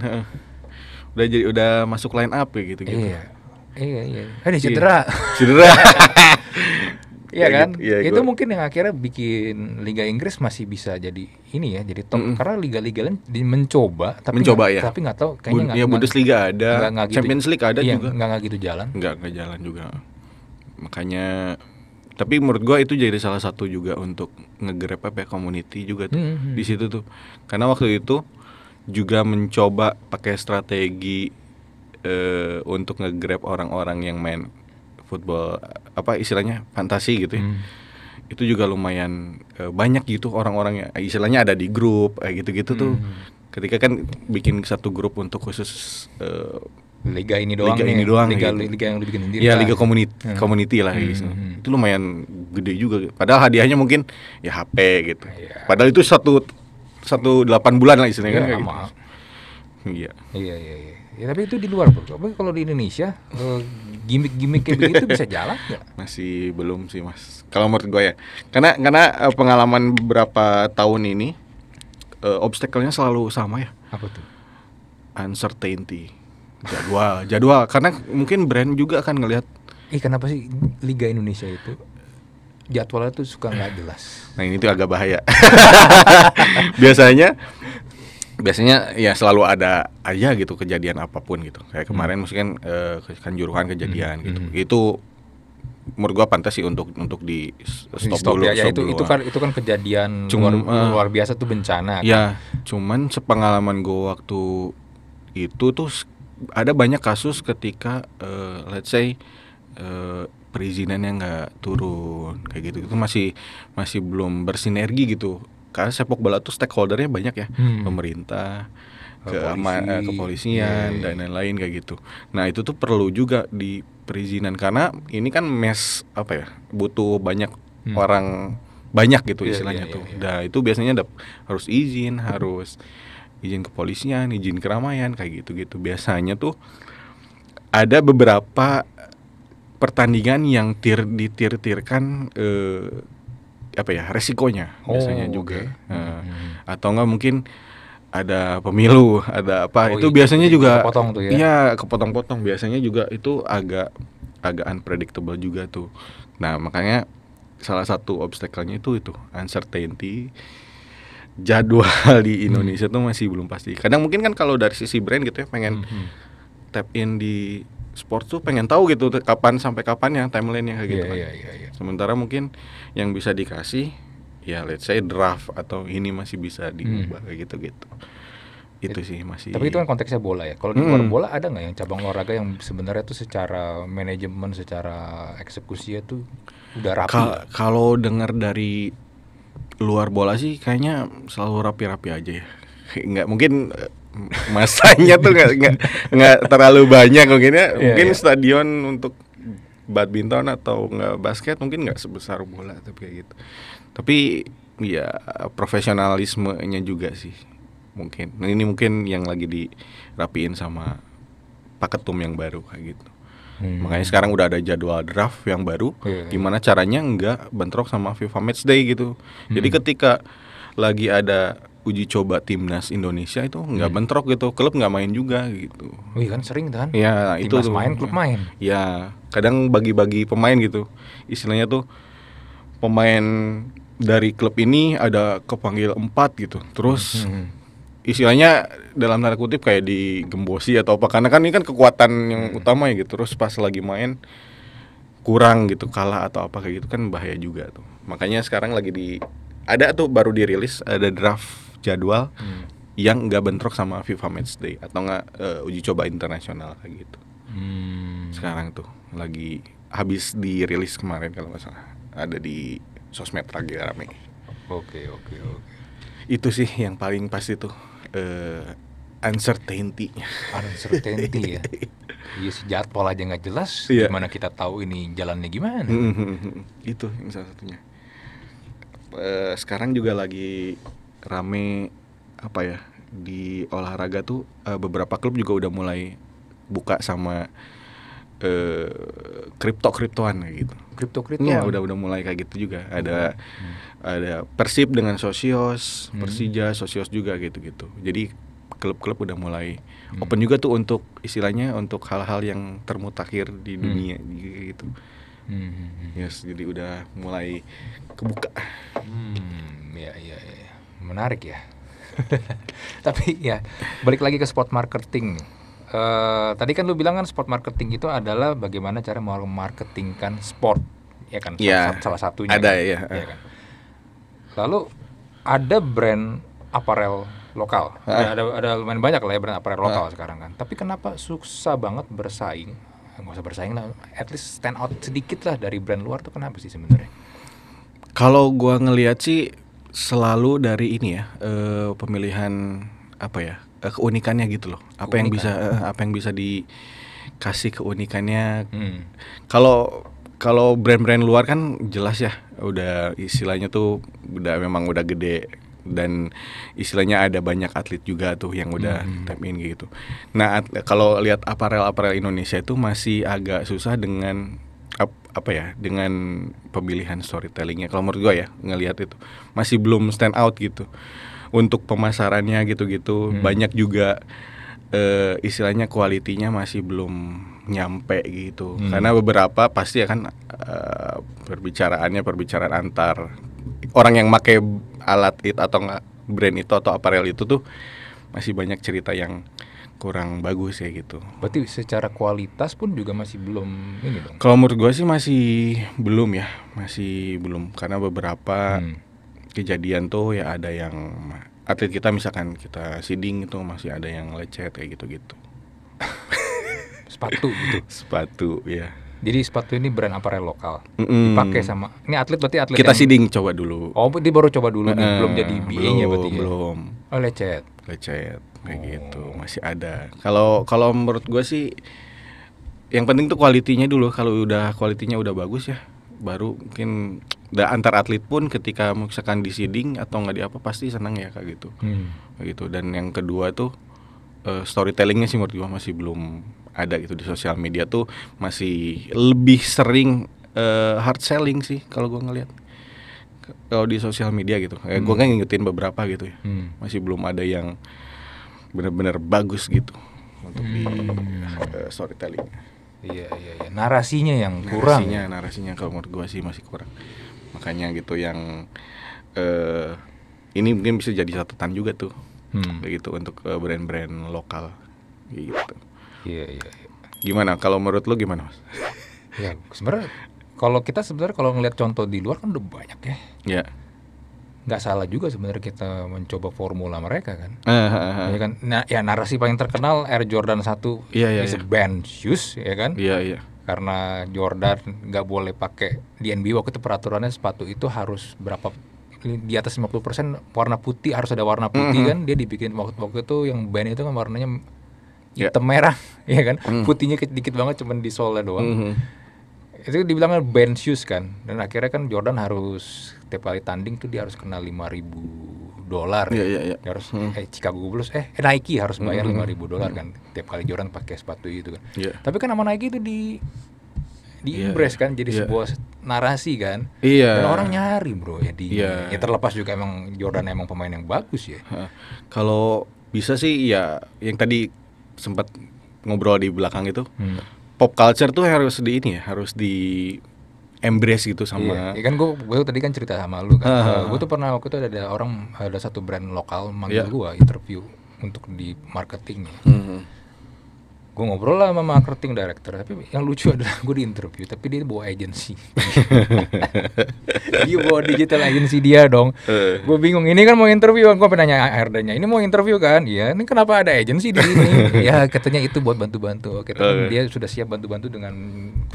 udah jadi udah masuk line up ya gitu gitu. Iya. Iya iya. Ada eh, iya. cedera. Cedera. Iya, iya kan? Ya, itu mungkin yang akhirnya bikin Liga Inggris masih bisa jadi ini ya, jadi top mm -hmm. karena liga-liga lain mencoba tapi mencoba gak, ya. Tapi nggak tahu kayaknya nggak. Ya Bundesliga ada, gak, gak gitu, Champions League ada iya, juga. Nggak gitu jalan. Nggak nggak jalan juga. Makanya tapi menurut gua itu jadi salah satu juga untuk nge-grab apa ya community juga tuh mm -hmm. di situ tuh. Karena waktu itu juga mencoba pakai strategi uh, untuk ngegrab orang-orang yang main football apa istilahnya fantasi gitu ya. Hmm. Itu juga lumayan uh, banyak gitu orang-orang yang eh, istilahnya ada di grup gitu-gitu hmm. tuh. Ketika kan bikin satu grup untuk khusus uh, liga ini doang. Liga ini ya? doang. Liga, gitu. liga yang dibikin sendiri. Ya, nah. liga community, hmm. community lah hmm. gitu. Hmm, hmm. Itu lumayan gede juga. Padahal hadiahnya mungkin ya HP gitu. Iya. Padahal itu satu satu delapan bulan lah istilahnya ya, kan kayak gitu. Iya. Iya iya iya. Ya, tapi itu di luar bro. Tapi kalau di Indonesia eh, gimmick-gimmick kayak begitu bisa jalan nggak? Masih belum sih mas. Kalau menurut gue ya, karena karena eh, pengalaman beberapa tahun ini uh, obstacle-nya selalu sama ya. Apa tuh? Uncertainty. Jadwal, jadwal. Karena mungkin brand juga akan ngelihat. Ih kenapa sih Liga Indonesia itu jadwalnya tuh suka nggak jelas. Nah ini tuh agak bahaya. biasanya biasanya ya selalu ada aja gitu kejadian apapun gitu. Kayak hmm. kemarin hmm. mungkin eh, kanjuruhan kejadian hmm. gitu. Hmm. Itu menurut gua pantas sih untuk untuk di stop, di stop dulu. Ya, ya itu dulu. itu kan itu kan kejadian Cuma, luar, eh, luar biasa tuh bencana. Kan. Ya, kan? cuman sepengalaman gua waktu itu tuh ada banyak kasus ketika uh, let's say uh, perizinannya nggak turun kayak gitu itu masih masih belum bersinergi gitu karena sepak bola tuh stakeholdernya banyak ya hmm. pemerintah ke eh, kepolisian yeah. dan iya. lain-lain kayak gitu nah itu tuh perlu juga di perizinan karena ini kan mes apa ya butuh banyak hmm. orang banyak gitu yeah, istilahnya yeah, tuh yeah, yeah. nah itu biasanya ada harus izin harus izin kepolisian izin keramaian kayak gitu gitu biasanya tuh ada beberapa pertandingan yang tir ditir-tirkan eh, apa ya resikonya oh, biasanya juga okay. Nah, hmm, hmm, hmm. atau enggak mungkin ada pemilu ada apa oh, itu iya, biasanya iya, juga kepotong tuh ya iya kepotong-potong biasanya juga itu agak agak unpredictable juga tuh nah makanya salah satu obstacle-nya itu itu uncertainty jadwal di Indonesia hmm. tuh masih belum pasti kadang mungkin kan kalau dari sisi brand gitu ya pengen hmm. hmm. tap in di sport tuh pengen tahu gitu kapan sampai kapan yang timeline yang kayak gitu iya, kan. Yeah, yeah, yeah. Sementara mungkin yang bisa dikasih ya let's say draft atau ini masih bisa hmm. diubah hmm. gitu-gitu. Itu sih masih Tapi itu kan konteksnya bola ya. Kalau di luar hmm. bola ada nggak yang cabang olahraga yang sebenarnya tuh secara manajemen, secara eksekusi itu udah rapi? Ka kalau dengar dari luar bola sih kayaknya selalu rapi-rapi aja ya nggak mungkin masanya tuh nggak nggak nggak terlalu banyak mungkin ya iya, mungkin yeah. stadion untuk badminton atau nggak basket mungkin nggak sebesar bola tapi kayak gitu tapi ya profesionalismenya juga sih mungkin nah, ini mungkin yang lagi dirapiin sama Pak Ketum yang baru kayak gitu hmm. makanya sekarang udah ada jadwal draft yang baru yeah, iya. gimana caranya nggak bentrok sama FIFA Matchday gitu hmm. jadi ketika lagi ada uji coba timnas Indonesia itu nggak yeah. bentrok gitu klub nggak main juga gitu Iya kan sering kan ya timnas itu main klub main ya kadang bagi-bagi pemain gitu istilahnya tuh pemain dari klub ini ada kepanggil empat gitu terus hmm. istilahnya dalam tanda kutip kayak digembosi atau apa karena kan ini kan kekuatan yang hmm. utama ya gitu terus pas lagi main kurang gitu kalah atau apa kayak gitu kan bahaya juga tuh makanya sekarang lagi di ada tuh baru dirilis ada draft jadwal hmm. yang nggak bentrok sama FIFA Match Day atau nggak uh, uji coba internasional kayak gitu. Hmm. Sekarang tuh lagi habis dirilis kemarin kalau nggak salah ada di sosmed lagi rame. Oke oke oke. Itu sih yang paling pasti tuh eh, uh, uncertainty. Uncertainty ya. Iya yes, jadwal aja nggak jelas. Yeah. Gimana kita tahu ini jalannya gimana? Hmm, hmm, hmm, itu yang salah satunya. Uh, sekarang juga lagi rame apa ya di olahraga tuh uh, beberapa klub juga udah mulai buka sama uh, eh, kripto kriptoan gitu kripto kriptoan ya udah udah mulai kayak gitu juga ada hmm. ada persib dengan sosios hmm. persija sosios juga gitu gitu jadi klub-klub udah mulai hmm. open juga tuh untuk istilahnya untuk hal-hal yang termutakhir di hmm. dunia gitu hmm. hmm, hmm. yes jadi udah mulai kebuka hmm ya ya ya menarik ya. Tapi ya balik lagi ke spot marketing. Uh, tadi kan lu bilang kan spot marketing itu adalah bagaimana cara memarketingkan sport, ya kan? Yeah, iya, salah, satunya. Ada kan? ya. ya kan? Lalu ada brand aparel lokal. Eh. Ada, ada ada lumayan banyak lah ya brand aparel lokal uh. sekarang kan. Tapi kenapa susah banget bersaing? Nggak usah bersaing lah, at least stand out sedikit lah dari brand luar tuh kenapa sih sebenarnya? Kalau gua ngelihat sih selalu dari ini ya uh, pemilihan apa ya uh, keunikannya gitu loh apa Keunikan. yang bisa uh, apa yang bisa dikasih keunikannya hmm. kalau hmm. kalau brand-brand luar kan jelas ya udah istilahnya tuh udah memang udah gede dan istilahnya ada banyak atlet juga tuh yang udah hmm. tap in gitu. Nah, kalau lihat aparel-aparel Indonesia itu masih agak susah dengan ap, apa ya dengan pemilihan storytellingnya kalau menurut gue ya ngelihat itu masih belum stand out gitu untuk pemasarannya gitu-gitu hmm. banyak juga uh, istilahnya kualitinya masih belum nyampe gitu hmm. karena beberapa pasti akan uh, perbicaraannya perbicaraan antar orang yang make alat itu atau brand itu atau aparel itu tuh masih banyak cerita yang kurang bagus ya gitu. Berarti secara kualitas pun juga masih belum ini dong. Kalau menurut gue sih masih belum ya, masih belum karena beberapa hmm. kejadian tuh ya ada yang atlet kita misalkan kita seeding itu masih ada yang lecet kayak gitu-gitu. sepatu gitu. sepatu ya. Jadi sepatu ini brand apparel lokal. Mm. Dipakai sama ini atlet berarti atlet kita yang... seeding coba dulu. Oh, dia baru coba dulu mm. nih, belum jadi BA-nya berarti ya? belum. ya. Oh, lecet lecet kayak gitu. oh. gitu masih ada kalau kalau menurut gue sih yang penting tuh kualitinya dulu kalau udah kualitinya udah bagus ya baru mungkin da, antar atlet pun ketika misalkan di seeding atau nggak di apa pasti senang ya kayak gitu hmm. gitu dan yang kedua tuh eh, storytellingnya sih menurut gue masih belum ada gitu di sosial media tuh masih lebih sering uh, hard selling sih kalau gue ngelihat kalau oh, di sosial media gitu ya, hmm. gue kan ngikutin beberapa gitu ya hmm. masih belum ada yang benar-benar bagus gitu untuk hmm. di uh, storytelling iya iya iya narasinya yang kurang narasinya narasinya kalau menurut gue sih masih kurang makanya gitu yang uh, ini mungkin bisa jadi catatan juga tuh hmm. gitu untuk brand eh, brand-brand lokal gitu iya iya, iya. gimana kalau menurut lo gimana mas ya sebenarnya kalau kita sebenarnya kalau ngelihat contoh di luar kan udah banyak ya. Iya. Yeah. Gak salah juga sebenarnya kita mencoba formula mereka kan. Eh, eh, eh. Iya uh, uh, kan. Nah, ya narasi paling terkenal Air Jordan 1 yeah, yeah, is yeah. shoes ya kan. Iya, yeah, iya. Yeah. Karena Jordan nggak boleh pakai di NBA waktu itu peraturannya sepatu itu harus berapa di atas 50% persen warna putih harus ada warna putih mm -hmm. kan dia dibikin waktu waktu itu yang ban itu kan warnanya ya. hitam yeah. merah ya kan mm. putihnya dikit banget cuman di sole doang mm -hmm itu dibilangnya band shoes kan dan akhirnya kan Jordan harus tiap kali tanding tuh dia harus kena lima ribu dolar yeah, yeah, yeah. harus hmm. eh Chicago Bulls eh, eh Nike harus hmm, bayar hmm, hmm. lima hmm. ribu dolar kan tiap kali Jordan pakai sepatu itu kan yeah. tapi kan sama Nike itu di di yeah, iya, impress iya. kan jadi yeah. sebuah narasi kan iya yeah. dan orang nyari bro ya di yeah. ya terlepas juga emang Jordan emang pemain yang bagus ya kalau bisa sih ya yang tadi sempat ngobrol di belakang itu hmm pop culture tuh harus di ini ya, harus di embrace gitu sama iya, ya kan gue gue tadi kan cerita sama lu kan uh, eh, gue tuh pernah waktu itu ada, ada orang ada satu brand lokal manggil yeah. gue interview untuk di marketingnya mm -hmm gue ngobrol lah sama marketing director tapi yang lucu adalah gue di interview tapi dia bawa agency dia bawa digital agency dia dong uh. Eh. gue bingung ini kan mau interview gue penanya HRD ah, nya ini mau interview kan iya ini kenapa ada agency di sini ya katanya itu buat bantu-bantu oke okay. dia sudah siap bantu-bantu dengan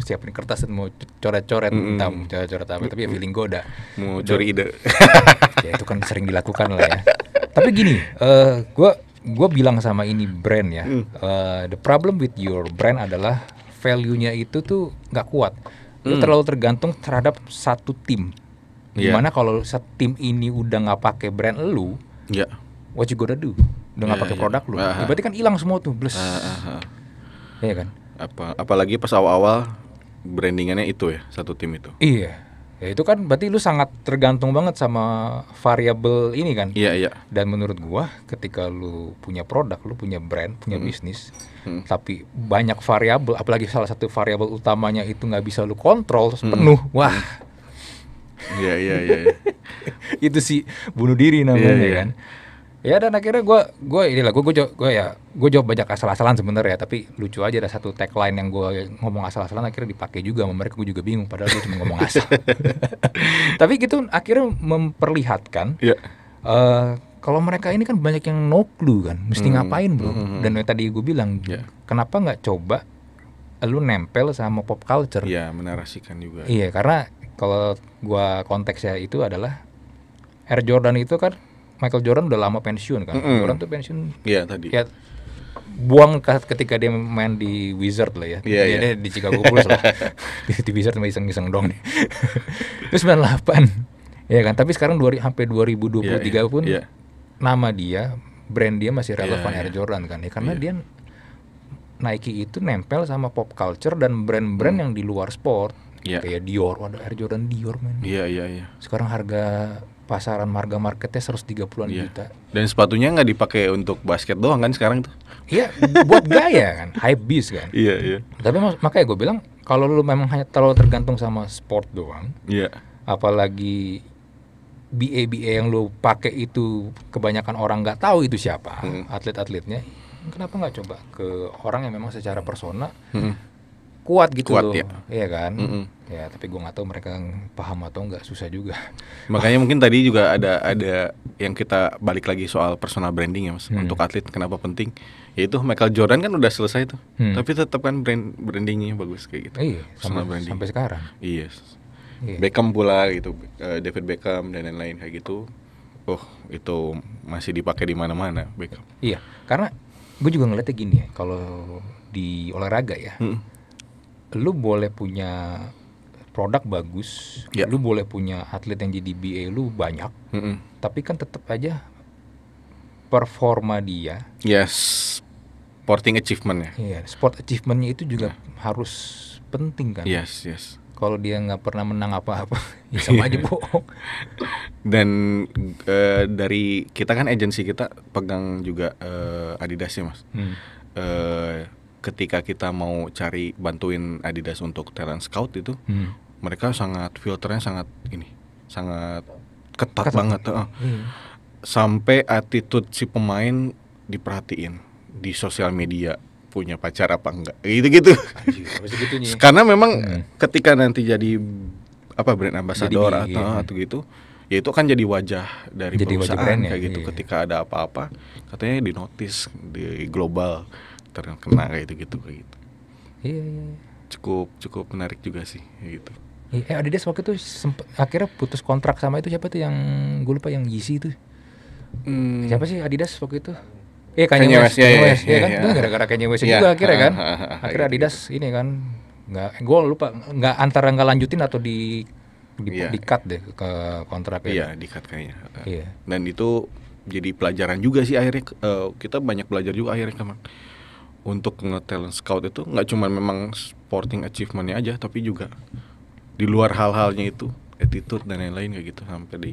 siapin kertas dan mau coret-coret mm. entah mau coret-coret apa tapi ya feeling goda mau curi ide ya itu kan sering dilakukan lah ya tapi gini uh, eh, gue gue bilang sama ini brand ya, mm. uh, the problem with your brand adalah value-nya itu tuh nggak kuat. Lu mm. terlalu tergantung terhadap satu tim. Yeah. kalau tim ini udah nggak pakai brand lu, yeah. what you gonna do? Udah nggak yeah, pakai yeah. produk lu, uh-huh. ya berarti kan hilang semua tuh, plus Uh-huh. Ah, iya kan? Apa, apalagi pas awal-awal brandingannya itu ya, satu tim itu. Iya. Ya itu kan berarti lu sangat tergantung banget sama variabel ini kan. Iya, iya. Dan menurut gua ketika lu punya produk, lu punya brand, punya hmm. bisnis, hmm. tapi banyak variabel, apalagi salah satu variabel utamanya itu nggak bisa lu kontrol hmm. penuh. Wah. Hmm. Iya, iya, iya. iya. Itu sih bunuh diri namanya yeah, yeah. kan ya dan akhirnya gue gue inilah gue gue gue ya gue jawab banyak asal-asalan sebenarnya tapi lucu aja ada satu tagline yang gue ngomong asal-asalan akhirnya dipakai juga sama mereka gue juga bingung padahal gue cuma ngomong asal tapi gitu akhirnya memperlihatkan yeah. Ya. uh, kalau mereka ini kan banyak yang no clue kan mesti hmm. ngapain bro hmm. hmm. dan yang tadi gue bilang yeah. kenapa nggak coba lu nempel sama pop culture iya yeah, menarasikan juga iya karena kalau gue konteksnya itu adalah Air Jordan itu kan Michael Jordan udah lama pensiun kan. Mm -hmm. Jordan tuh pensiun. Iya yeah, tadi. Kayak buang ketika dia main di Wizard lah ya. Yeah, dia, yeah. di Chicago Bulls lah. di, di Wizard cuma iseng-iseng dong nih. Terus 98. Ya kan, tapi sekarang 2 sampai 2023 yeah, yeah, pun yeah. nama dia, brand dia masih relevan yeah, yeah. Air Jordan kan ya karena yeah. dia Nike itu nempel sama pop culture dan brand-brand hmm. yang di luar sport. Yeah. Kayak Dior, ada Air Jordan Dior men. Iya, yeah, iya, yeah, iya. Yeah. Sekarang harga pasaran marga marketnya puluh an iya. juta. Dan sepatunya nggak dipakai untuk basket doang kan sekarang tuh? Iya, buat gaya kan, hype beast kan. Iya, iya. Tapi mak makanya gue bilang kalau lu memang hanya terlalu tergantung sama sport doang. Iya. Apalagi BA BA yang lu pakai itu kebanyakan orang nggak tahu itu siapa hmm. atlet-atletnya. Kenapa nggak coba ke orang yang memang secara persona hmm kuat gitu kuat, loh. Ya. Iya kan? Mm -mm. Ya, tapi gua nggak tahu mereka paham atau nggak susah juga. Makanya mungkin tadi juga ada ada yang kita balik lagi soal personal branding ya mas. Hmm. Untuk atlet kenapa penting? Yaitu Michael Jordan kan udah selesai tuh, hmm. tapi tetap kan brand brandingnya bagus kayak gitu. Iya. Personal sampai, branding. sampai sekarang. Iya. Yeah. Beckham pula gitu, eh, David Beckham dan lain-lain kayak gitu. Oh itu masih dipakai di mana-mana Beckham. Iya, karena gue juga ngeliatnya gini ya, kalau di olahraga ya. Hmm lu boleh punya produk bagus, yeah. lu boleh punya atlet yang jadi BA lu banyak, mm -hmm. tapi kan tetap aja performa dia. Yes, sporting achievementnya. Iya, sport achievementnya itu juga yeah. harus penting kan. Yes, yes. Kalau dia nggak pernah menang apa-apa, ya sama aja bohong. Dan uh, dari kita kan agensi kita pegang juga uh, Adidas ya mas. Hmm. Uh, ketika kita mau cari bantuin Adidas untuk talent scout itu hmm. mereka sangat filternya sangat ini sangat ketat, ketat. banget hmm. sampai attitude si pemain diperhatiin di sosial media punya pacar apa enggak gitu-gitu karena memang hmm. ketika nanti jadi apa brand ambassador jadi, atau iya. atau gitu ya itu kan jadi wajah dari jadi perusahaan wajah kayak gitu iya. ketika ada apa-apa katanya di notice di global terkena kayak itu gitu kayak gitu iya, iya iya cukup cukup menarik juga sih kayak gitu iya, eh Adidas waktu itu akhirnya putus kontrak sama itu siapa tuh yang gue lupa yang Yeezy itu hmm. siapa sih Adidas waktu itu Iya Kanye, Kanye West, ya, Kanye iya, West, ya, ya, kan? Ya, Gara-gara Kanye West juga akhirnya kan, akhirnya Adidas ini kan, nggak, eh, gue lupa nggak antara nggak lanjutin atau di di, di cut deh ke kontraknya, Iya di cut kayaknya. Iya. Dan itu jadi pelajaran juga sih akhirnya uh, kita banyak belajar juga akhirnya kemarin untuk nge ngetalent scout itu nggak cuma memang sporting achievementnya aja tapi juga di luar hal-halnya itu attitude dan lain-lain kayak gitu sampai di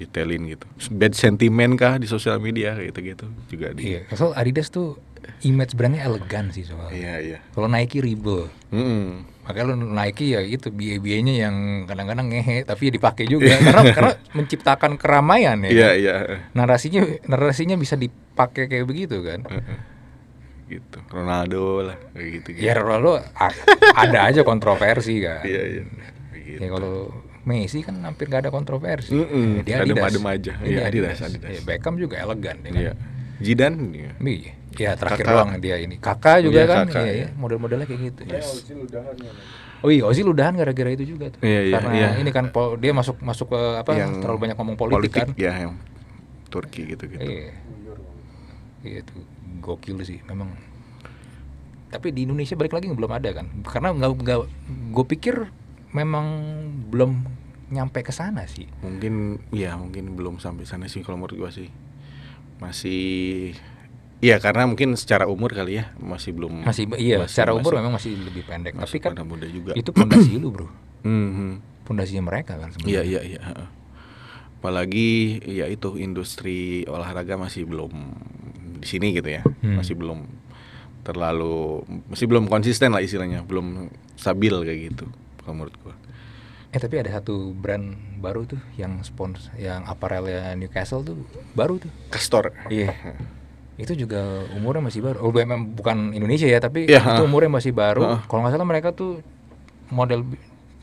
detailin gitu bad sentiment kah di sosial media kayak gitu gitu juga di iya. so Adidas tuh image brandnya elegan sih soalnya iya iya kalau Nike ribel mm -hmm. makanya lo Nike ya itu BA nya yang kadang-kadang ngehe tapi ya dipakai juga iya. karena karena menciptakan keramaian ya iya kan? iya narasinya narasinya bisa dipakai kayak begitu kan mm -hmm gitu Ronaldo lah kayak gitu, gitu. ya Ronaldo ada aja kontroversi kan iya iya gitu. ya kalau Messi kan hampir gak ada kontroversi mm -mm, ya, dia adem adem aja ya, iya, Adidas, Adidas. Adidas. Ya, Beckham juga elegan ya, kan? iya. Jidan ya. Iya. ya terakhir kakak. doang dia ini kakak iya, juga iya, kan kakak, iya, iya. model-modelnya kayak gitu yes. Oh iya, Ozil udahan gara-gara itu juga tuh. Iya, Karena iya, ini kan dia masuk masuk ke apa yang terlalu banyak ngomong politik, politik kan. Iya, yang Turki gitu-gitu. Iya. Gitu gokil sih memang tapi di Indonesia balik lagi belum ada kan karena nggak nggak gue pikir memang belum nyampe ke sana sih mungkin ya mungkin belum sampai sana sih kalau menurut gue sih masih Iya karena mungkin secara umur kali ya masih belum masih iya masih, secara umur memang masih lebih pendek masih tapi kan muda juga. itu pondasi lu bro mhm. pondasinya mereka kan sebenarnya iya iya iya apalagi ya itu industri olahraga masih belum di sini gitu ya hmm. masih belum terlalu masih belum konsisten lah istilahnya belum stabil kayak gitu kalau menurut gua eh tapi ada satu brand baru tuh yang sponsor yang aparelnya Newcastle tuh baru tuh Castor iya yeah. itu juga umurnya masih baru oh memang bukan Indonesia ya tapi yeah. itu umurnya masih baru uh. kalau nggak salah mereka tuh model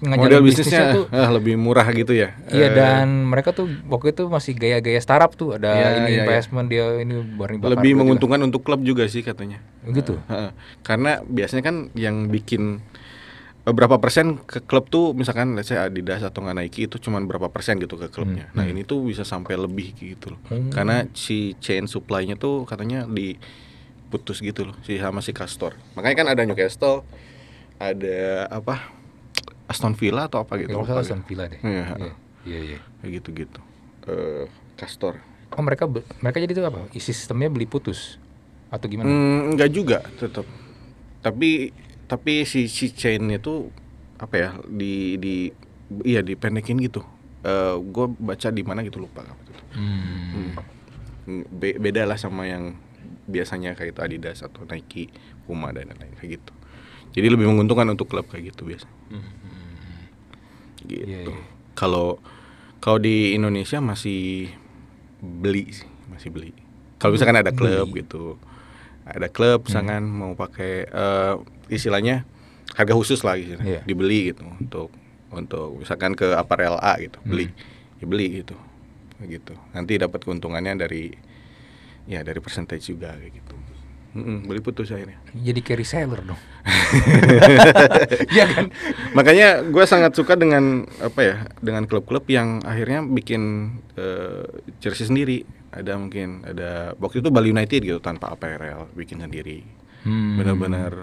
model bisnisnya, bisnisnya tuh eh, lebih murah gitu ya. Iya eh. dan mereka tuh waktu itu masih gaya-gaya startup tuh ada ya, ini ya, investment ya. dia ini barang barang Lebih gitu. menguntungkan juga. untuk klub juga sih katanya. Gitu. Eh, karena biasanya kan yang bikin berapa persen ke klub tuh misalkan let's say Adidas atau nggak Nike itu cuman berapa persen gitu ke klubnya. Hmm. Nah, hmm. ini tuh bisa sampai lebih gitu loh. Hmm. Karena si chain supply-nya tuh katanya diputus gitu loh si sama si Castor. Makanya kan ada Newcastle, ada apa? Aston Villa atau apa gitu. Ya, Aston gitu? Villa deh. Iya. Iya, iya. iya, iya. Kayak gitu-gitu. Eh, uh, Castor. Oh, mereka mereka jadi itu apa? Sistemnya beli putus atau gimana? Mm, enggak juga, tetap. Tapi tapi si si chain itu apa ya di di iya dipendekin gitu. Uh, eh, gue baca di mana gitu lupa apa Hmm. Hmm. Be beda lah sama yang biasanya kayak itu Adidas atau Nike, Puma dan lain-lain kayak gitu. Jadi lebih menguntungkan untuk klub kayak gitu biasa, Hmm. Gitu. Yeah, yeah. Kalau kalau di Indonesia masih beli sih, masih beli. Kalau misalkan ada klub beli. gitu. Ada klub hmm. misalkan hmm. mau pakai uh, istilahnya harga khusus lah gitu. Yeah. Dibeli gitu untuk untuk misalkan ke aparel A gitu, hmm. beli. Hmm. Ya beli gitu. Gitu. Nanti dapat keuntungannya dari ya dari persentase juga kayak gitu. Mm-mm, putus akhirnya. Jadi carry seller dong. ya kan. Makanya gue sangat suka dengan apa ya, dengan klub-klub yang akhirnya bikin uh, jersey sendiri. Ada mungkin ada waktu itu Bali United gitu tanpa APRL bikin sendiri. Hmm. Benar-benar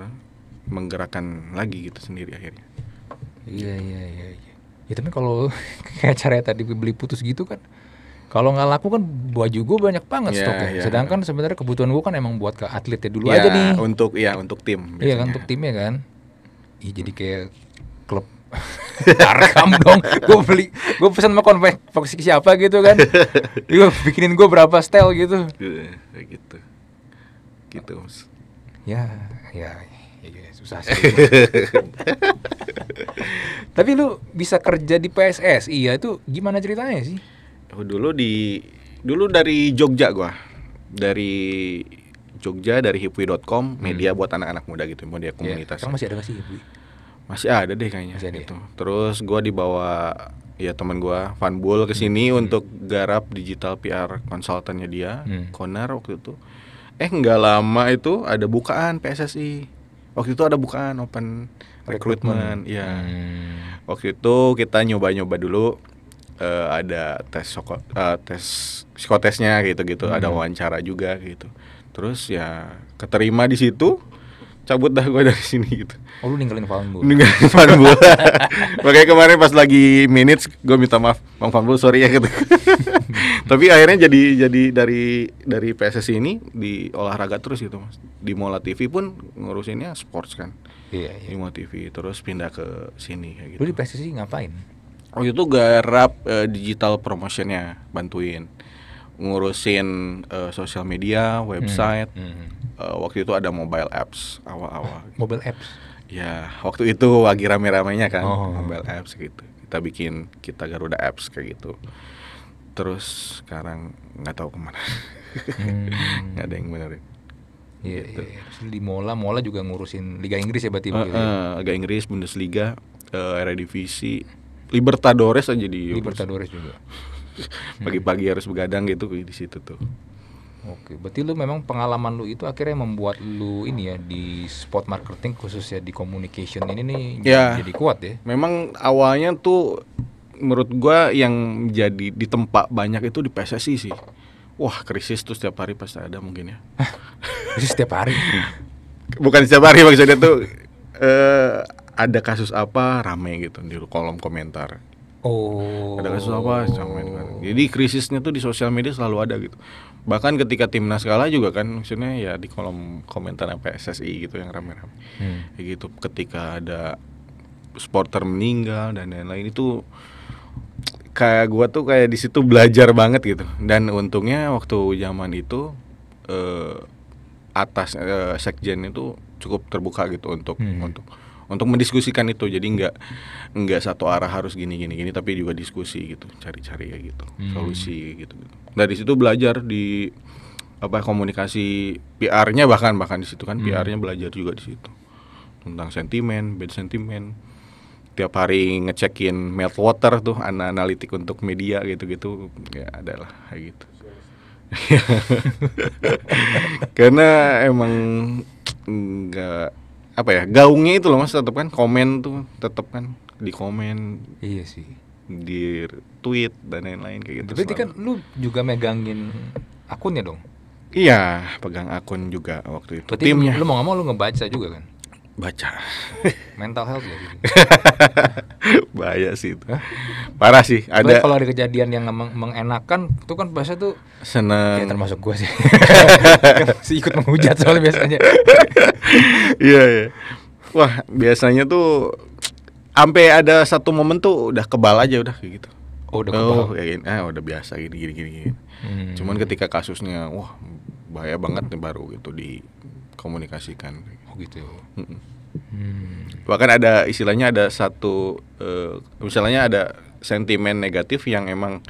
menggerakkan lagi gitu sendiri akhirnya. Iya iya iya. iya. Ya tapi kalau kayak cara tadi beli putus gitu kan kalau nggak laku kan baju gue banyak banget yeah, stoknya. Yeah. Sedangkan sebenarnya kebutuhan gue kan emang buat ke atlet ya dulu yeah, aja nih. Untuk ya untuk tim. Iya kan untuk timnya kan. Iya jadi kayak klub Arkam dong. Gue beli, gue pesan sama konvek siapa gitu kan. Gue bikinin gue berapa style gitu. Iya, iya, gitu. gitu. Gitu. Ya, ya, ya, susah sih. Tapi lu bisa kerja di PSS, iya itu gimana ceritanya sih? Oh, dulu di dulu dari Jogja gua. Dari Jogja dari hipwi.com, hmm. media hmm. buat anak-anak muda gitu, media iya. komunitas. Yeah. masih ada masih hipwi? Masih ada deh kayaknya ada gitu. Ya? Terus gua dibawa ya teman gua Fanbul ke sini hmm. untuk garap digital PR konsultannya dia, hmm. Konar waktu itu. Eh nggak lama itu ada bukaan PSSI. Waktu itu ada bukaan open recruitment, recruitment. ya. Hmm. Waktu itu kita nyoba-nyoba dulu uh, ada tes soko, uh, tes psikotesnya gitu gitu hmm. ada wawancara juga gitu terus ya keterima di situ cabut dah gue dari sini gitu oh lu ninggalin Fanbul ninggalin Fanbul makanya kemarin pas lagi minutes gue minta maaf bang Fanbul sorry ya gitu tapi akhirnya jadi jadi dari dari PSS ini di olahraga terus gitu mas di Mola TV pun ngurusinnya sports kan iya, iya. di Mola TV terus pindah ke sini kayak gitu lu di gitu. PSSI ngapain Oh itu garap uh, digital promotionnya bantuin ngurusin uh, eh, sosial media, hmm, website. Hmm. Hmm. Uh, waktu itu ada mobile apps awal-awal. Gitu. Mobile apps. Ya, waktu itu lagi rame-ramenya kan oh, oh, oh. mobile apps gitu. Kita bikin kita Garuda apps kayak gitu. Terus sekarang nggak tahu kemana. Hmm. gak ada yang benerin. Iya, gitu. iya. iya. di Mola, Mola juga ngurusin Liga Inggris ya berarti. Uh, uh, Liga Inggris, Bundesliga, uh, Eredivisie, Libertadores aja di Euros. Libertadores juga. Pagi-pagi harus begadang gitu di situ tuh. Oke, berarti lu memang pengalaman lu itu akhirnya membuat lu ini ya di spot marketing khususnya di communication ini nih ya, jadi kuat ya. Memang awalnya tuh menurut gua yang jadi di tempat banyak itu di PSSI sih. Wah, krisis tuh setiap hari pasti ada mungkin ya. krisis setiap hari. Bukan setiap hari maksudnya tuh eh ada kasus apa rame gitu di kolom komentar. Oh. Ada kasus apa Jadi krisisnya tuh di sosial media selalu ada gitu. Bahkan ketika timnas kalah juga kan maksudnya ya di kolom komentar PSSI gitu yang rame-rame. Hmm. Ya gitu ketika ada supporter meninggal dan lain-lain itu kayak gua tuh kayak di situ belajar banget gitu. Dan untungnya waktu zaman itu eh, atas eh, sekjen itu cukup terbuka gitu untuk hmm. untuk untuk mendiskusikan itu jadi nggak nggak satu arah harus gini gini gini tapi juga diskusi gitu cari-cari ya gitu hmm. solusi ya gitu, nah, dari situ belajar di apa komunikasi PR-nya bahkan bahkan di situ kan hmm. PR-nya belajar juga di situ tentang sentimen bad sentimen tiap hari ngecekin meltwater tuh anak analitik untuk media gitu-gitu ya adalah kayak gitu karena emang nggak apa ya gaungnya itu loh mas tetap kan komen tuh tetap kan di komen iya sih di tweet dan lain-lain kayak gitu. Berarti kan lu juga megangin akunnya dong? Iya, pegang akun juga waktu itu. Berarti timnya. Lu, mau nggak mau lu ngebaca juga kan? baca mental health ya bahaya sih itu parah sih ada kalau ada kejadian yang meng mengenakan itu kan biasa tuh senang ya, termasuk gue sih ikut menghujat soalnya biasanya iya iya wah biasanya tuh sampai ada satu momen tuh udah kebal aja udah kayak gitu oh udah oh, kebal oh, ya ah udah biasa gini gini gini, gini. Hmm. cuman ketika kasusnya wah bahaya banget nih baru gitu dikomunikasikan Oh gitu. Hmm. Bahkan ada istilahnya ada satu uh, misalnya ada sentimen negatif yang emang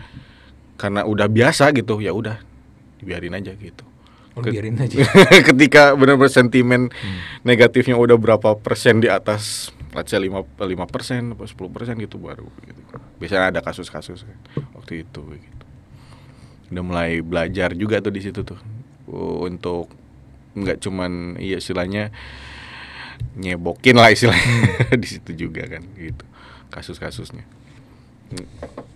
karena udah biasa gitu ya udah dibiarin aja gitu. Oh, biarin aja. Ketika benar-benar sentimen hmm. negatifnya udah berapa persen di atas let's say 5 persen atau sepuluh persen gitu baru gitu. Biasanya ada kasus-kasus kan, waktu itu gitu. Udah mulai belajar juga tuh di situ tuh untuk nggak cuman iya istilahnya nyebokin lah istilahnya hmm. di situ juga kan gitu kasus-kasusnya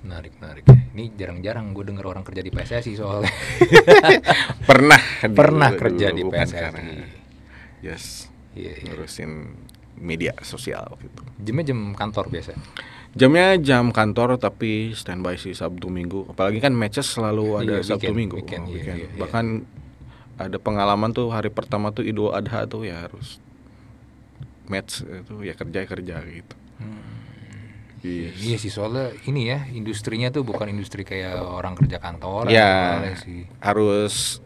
menarik menarik ini jarang-jarang gue denger orang kerja di PSSI soalnya pernah pernah dulu, kerja dulu, di PSSI karena, yes yeah, yeah. ngurusin media sosial waktu itu jamnya jam kantor biasa jamnya jam kantor tapi standby sih Sabtu Minggu apalagi kan matches selalu iya, ada yeah, Sabtu Minggu weekend, iya, weekend. Yeah, yeah, bahkan ada pengalaman tuh hari pertama tuh Idul Adha tuh ya harus match itu ya kerja kerja gitu. Hmm. Iya, yes. Iya sih soalnya ini ya industrinya tuh bukan industri kayak orang kerja kantor. Iya harus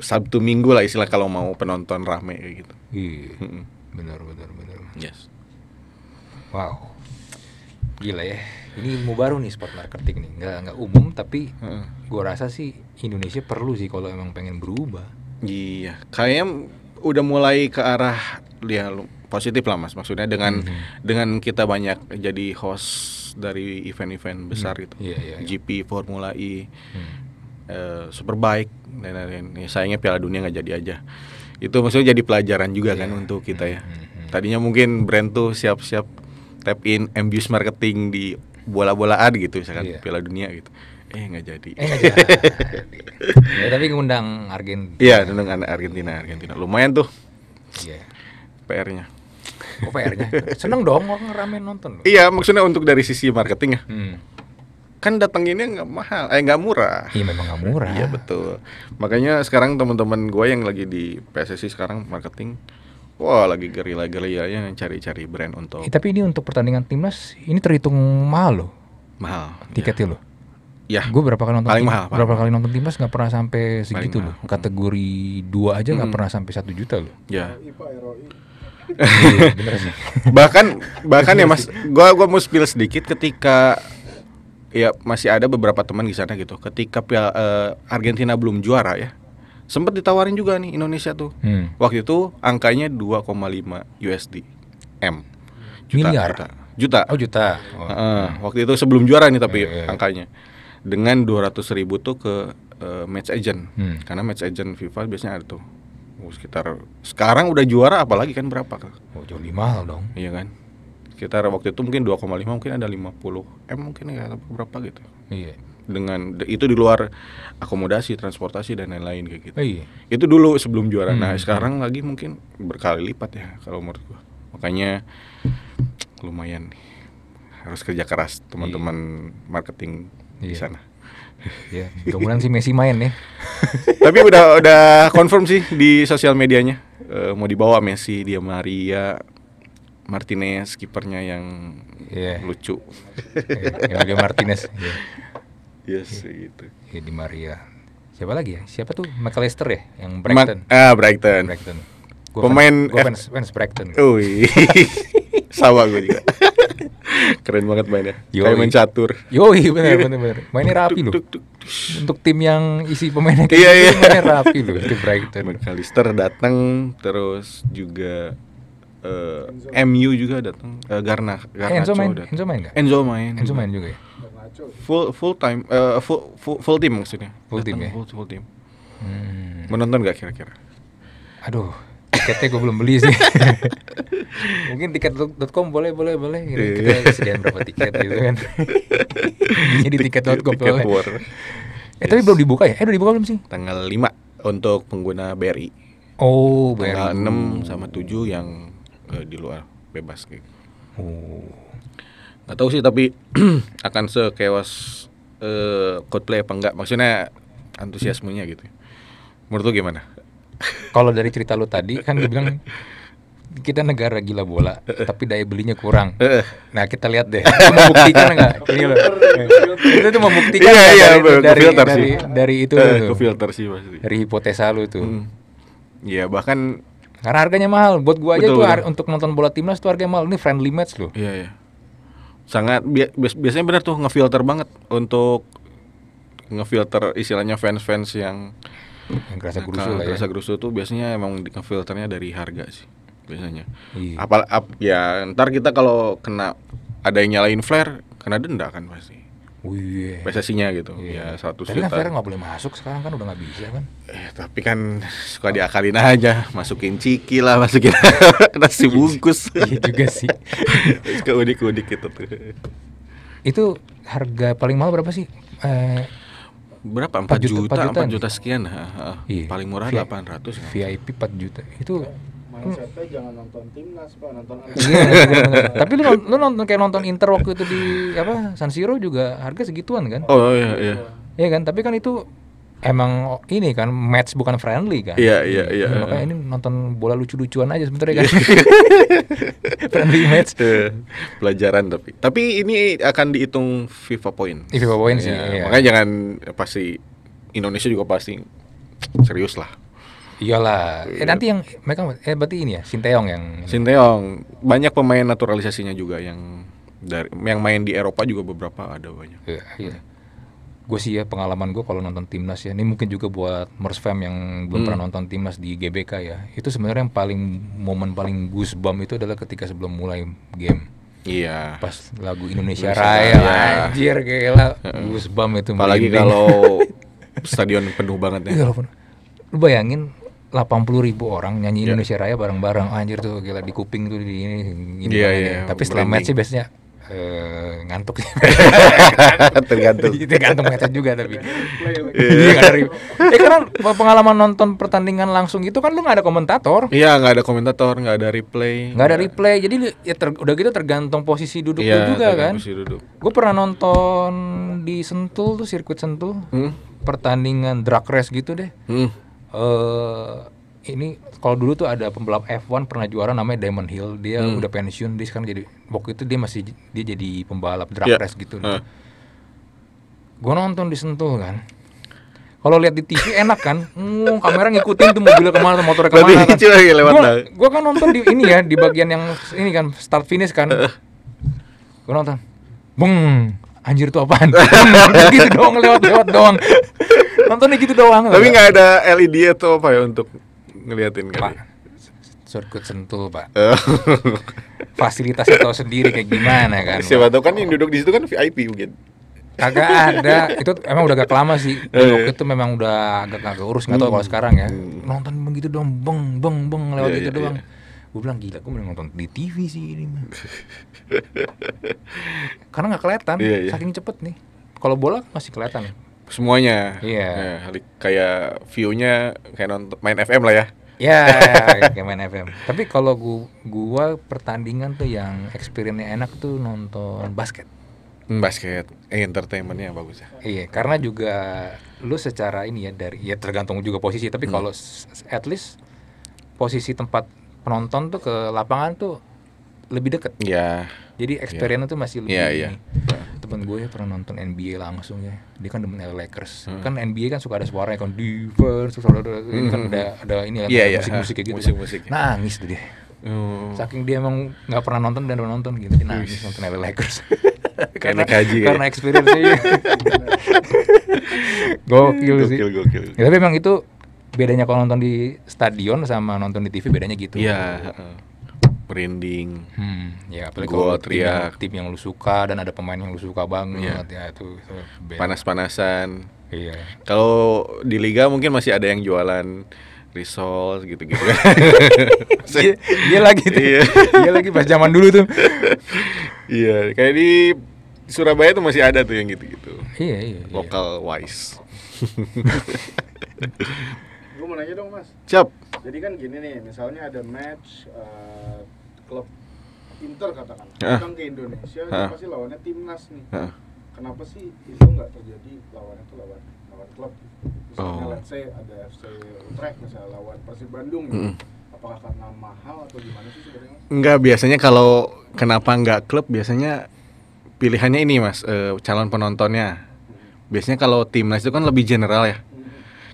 Sabtu Minggu lah istilah kalau mau penonton rame gitu. Iya. Benar benar benar. Yes. Wow. Gila ya ini ilmu baru nih sport marketing nih nggak nggak umum tapi hmm. gue rasa sih Indonesia perlu sih kalau emang pengen berubah iya kayaknya udah mulai ke arah ya positif lah mas maksudnya dengan hmm. dengan kita banyak jadi host dari event-event mhm. besar hmm. gitu yeah, yeah, yeah. GP Formula E hmm. uh, Superbike dan lain-lain sayangnya Piala Dunia nggak jadi aja itu maksudnya jadi pelajaran juga yeah. kan iya. untuk kita ya mhm, mhm. tadinya mungkin brand tuh siap-siap tap in ambus marketing di bola-bolaan gitu misalkan iya. Piala Dunia gitu. Eh nggak jadi. Eh, ya, tapi ngundang Argentina. Iya, ngundang Argentina, Argentina. Lumayan tuh. Iya. PR-nya. Oh PR-nya. Seneng dong orang rame nonton. Loh. Iya, maksudnya untuk dari sisi marketing ya. Hmm kan ini nggak mahal, eh nggak murah. Iya memang nggak murah. Iya betul. Makanya sekarang teman-teman gue yang lagi di PSSI sekarang marketing Wah lagi gerilya yang cari-cari brand untuk. Eh, tapi ini untuk pertandingan timnas ini terhitung mahal loh. Mahal. Tiketnya ya. loh. Ya. Gue berapa kali nonton paling mahal, berapa kali nonton timnas nggak pernah sampai segitu loh. Kategori dua aja nggak hmm. pernah sampai satu juta loh. Ya. Iya, bahkan bahkan ya iya mas, gue gue mau spill sedikit ketika ya masih ada beberapa teman di sana gitu. Ketika uh, Argentina belum juara ya, sempat ditawarin juga nih Indonesia tuh hmm. waktu itu angkanya 2,5 USD m juta, miliar juta juta oh juta oh. Uh, waktu itu sebelum juara nih tapi yeah, yeah. Iya. angkanya dengan 200 ribu tuh ke uh, match agent hmm. karena match agent FIFA biasanya ada tuh oh, sekitar sekarang udah juara apalagi kan berapa oh jauh lebih mahal dong iya kan sekitar waktu itu mungkin 2,5 mungkin ada 50 m mungkin ya berapa gitu iya dengan itu di luar akomodasi, transportasi dan lain-lain kayak gitu. iya. Itu dulu sebelum juara. Nah, hmm. Nah, sekarang lagi mungkin berkali lipat ya kalau menurut gua. Makanya lumayan nih. harus kerja keras teman-teman iya. marketing iya. di sana. Ya, kemudian si Messi main ya. Tapi udah udah confirm sih di sosial medianya e, mau dibawa Messi, dia Maria, Martinez kipernya yang yeah. lucu. yeah, iya, Martinez. Yeah. Yes, ya. gitu. Ya, Maria. Siapa lagi ya? Siapa tuh? McAllister ya, yang Brighton. Ma ah, Brighton. Brighton. Gua Pemain fan, gua eh. fans, fans Brighton. Ui. Sama gue juga. Keren banget mainnya. Yoi. Kayak main catur. Yo, benar benar benar. Mainnya rapi loh. Untuk tim yang isi pemainnya kayak iya, gitu, yeah. mainnya rapi loh di Brighton. McAllister datang terus juga uh, eh, MU juga datang. Uh, Garna, Garnacho Enzo main, Enzo main Enzo main. Enzo main juga ya full full time uh, full, full full team maksudnya full Datang team ya full, full team hmm. menonton nggak kira-kira aduh tiketnya gue belum beli sih mungkin tiket.com boleh boleh boleh gitu. Iya. kita sediain berapa tiket gitu kan jadi tiket.com tiket boleh war. eh yes. tapi belum dibuka ya eh udah dibuka belum sih tanggal 5 untuk pengguna BRI oh BRI tanggal 6 sama tujuh yang eh, di luar bebas gitu oh nggak tahu sih tapi akan sekewas uh, Coldplay apa enggak maksudnya antusiasmenya gitu menurut lu gimana kalau dari cerita lu tadi kan gue bilang kita negara gila bola tapi daya belinya kurang nah kita lihat deh membuktikan enggak ini iya. itu tuh membuktikan iya, iya, dari, dari, dari, dari itu uh, filter sih pasti. dari hipotesa lu tuh hmm. Iya hmm. bahkan karena harganya mahal buat gua aja Betul, tuh betul. untuk nonton bola timnas tuh harganya mahal ini friendly match loh iya iya sangat biasanya benar tuh ngefilter banget untuk ngefilter istilahnya fans-fans yang yang kerasa gerusu lah ya. gerusu tuh biasanya emang ngefilternya dari harga sih biasanya. Iya. Apal ap, ya ntar kita kalau kena ada yang nyalain flare kena denda kan pasti. Wih. PSSI-nya iya. gitu. Iya. Ya 100 Tapi juta. Tapi kan Vera nggak boleh masuk sekarang kan udah nggak bisa kan? Eh, tapi kan suka oh. diakalin aja, masukin ciki lah, masukin nasi iya bungkus. iya juga sih. suka unik-unik gitu tuh. Itu harga paling mahal berapa sih? Eh, berapa? 4, 4 juta, 4 juta, 4 juta sekian. Ha, ha. Iya. Paling murah v 800. VIP 4 juta. Itu mindsetnya jangan nonton timnas pak nonton iya. tapi lu, lu nonton kayak nonton Inter waktu itu di apa San Siro juga harga segituan kan oh iya iya iya kan tapi kan itu emang ini kan match bukan friendly kan iya iya iya nah, makanya ini nonton bola lucu-lucuan aja sebenernya kan iya. friendly match iya, pelajaran tapi tapi ini akan dihitung FIFA point FIFA point sih iya. makanya jangan pasti Indonesia juga pasti serius lah Iyalah. Iya. Eh nanti yang mereka eh berarti ini ya sinteyong yang sinteyong banyak pemain naturalisasinya juga yang dari yang main di Eropa juga beberapa ada banyak. Iya. iya. Gue sih ya pengalaman gue kalau nonton timnas ya ini mungkin juga buat fam yang belum hmm. pernah nonton timnas di GBK ya itu sebenarnya yang paling momen paling bam itu adalah ketika sebelum mulai game. Iya. Pas lagu Indonesia, Indonesia Raya, Anjir ya. gila. bam itu. Apalagi kalau stadion penuh banget ya. Iya, lu bayangin 80 ribu orang nyanyi yeah. Indonesia Raya bareng-bareng ah, anjir tuh gila di kuping tuh di ini gini yeah, yeah, ya. tapi setelah match sih biasanya uh, ngantuk sih tergantung iya, tergantung macet juga tapi iya eh karena pengalaman nonton pertandingan langsung itu kan lu nggak ada komentator iya yeah, nggak ada komentator nggak ada replay nggak ada replay jadi ya ter, udah gitu tergantung posisi duduk yeah, juga kan gue pernah nonton di Sentul tuh sirkuit Sentul hmm? pertandingan drag race gitu deh hmm uh, ini kalau dulu tuh ada pembalap F1 pernah juara namanya Damon Hill dia hmm. udah pensiun dia sekarang jadi waktu itu dia masih dia jadi pembalap drag yeah. race gitu uh. gue nonton disentuh kan kalau lihat di TV enak kan mm, kamera ngikutin tuh mobilnya kemana motor kemana kan. Gue kan nonton di ini ya di bagian yang ini kan start finish kan Gue nonton Bung anjir tuh apaan gitu doang lewat lewat doang nontonnya gitu doang tapi nggak ada LED atau apa ya untuk ngeliatin kali ya? pak surkut sentuh pak oh. fasilitasnya tau sendiri kayak gimana kan siapa tau kan yang duduk di situ kan VIP mungkin kagak ada itu emang udah agak lama sih Dan oh, iya. waktu itu memang udah agak agak urus nggak tahu kalau hmm. sekarang ya hmm. nonton begitu dong beng beng beng lewat iya, gitu itu iya, doang gue bilang gila gue mending nonton di TV sih ini karena nggak kelihatan yeah, saking cepet nih kalau bola masih kelihatan semuanya. Iya. Yeah. Nah, kayak view-nya kayak nonton main FM lah ya. Ya, yeah, kayak main FM. Tapi kalau gua, gua pertandingan tuh yang experience-nya enak tuh nonton basket. Hmm, basket, eh, entertainmentnya bagus ya. Iya, karena juga lu secara ini ya dari ya tergantung juga posisi. Tapi hmm. kalau at least posisi tempat penonton tuh ke lapangan tuh lebih deket. Iya. Yeah. Jadi iya. experience yeah. tuh masih iya, lebih. Iya yeah, iya. Yeah temen gue ya, pernah nonton NBA langsung ya dia kan demen Lakers hmm. kan NBA kan suka ada suaranya kan divers terus ada, ini kan hmm. ada ada ini kan, ya yeah, musik musik yeah. kayak gitu musik musik kan. nangis tuh dia Oh. Saking dia emang nggak pernah nonton dan udah nonton gitu, dia nangis Uish. nonton Lakers. karena kaji karena experience-nya. Iya. gokil, sih. Gokil, gokil. Ya, tapi emang itu bedanya kalau nonton di stadion sama nonton di TV bedanya gitu. Yeah. ya merinding. Hmm, ya apalagi kalau teriak tim yang, tim yang lu suka dan ada pemain yang lu suka banget yeah. ya itu, itu panas-panasan. Iya. Kalau di liga mungkin masih ada yang jualan risol gitu-gitu. dia, dia iya lagi tuh. Iya. dia lagi pas zaman dulu tuh. iya, kayak di Surabaya tuh masih ada tuh yang gitu-gitu. Iya, iya. iya. Lokal iya. wise. Gue mau nanya dong, Mas. Siap. Jadi kan gini nih, misalnya ada match uh, klub Inter katakanlah ah. datang ke Indonesia dia ah. pasti lawannya timnas nih ah. kenapa sih itu nggak terjadi lawannya tuh lawan lawan klub misalnya oh. let's say ada FC Utrecht misalnya lawan Persib Bandung mm. ya. apakah karena mahal atau gimana sih sebenarnya nggak biasanya kalau kenapa nggak klub biasanya pilihannya ini mas e, calon penontonnya biasanya kalau timnas itu kan lebih general ya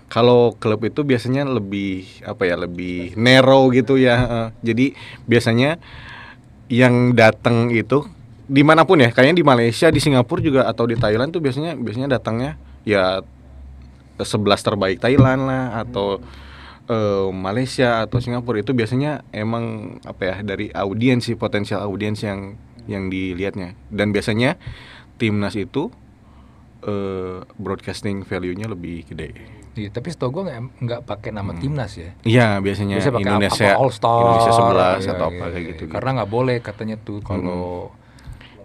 kalau klub itu biasanya lebih apa ya lebih narrow gitu ya jadi biasanya yang datang itu dimanapun ya kayaknya di Malaysia di Singapura juga atau di Thailand tuh biasanya biasanya datangnya ya sebelas terbaik Thailand lah atau uh, Malaysia atau Singapura itu biasanya emang apa ya dari audiensi potensial audiens yang yang dilihatnya dan biasanya timnas itu uh, broadcasting value-nya lebih gede. Iya, tapi setahu gue nggak nggak pakai nama hmm. timnas ya. Iya, biasanya, biasanya pakai Indonesia apa, All Star, Indonesia sebelas iya, atau iya, apa kayak gitu, Karena nggak boleh katanya tuh hmm. kalau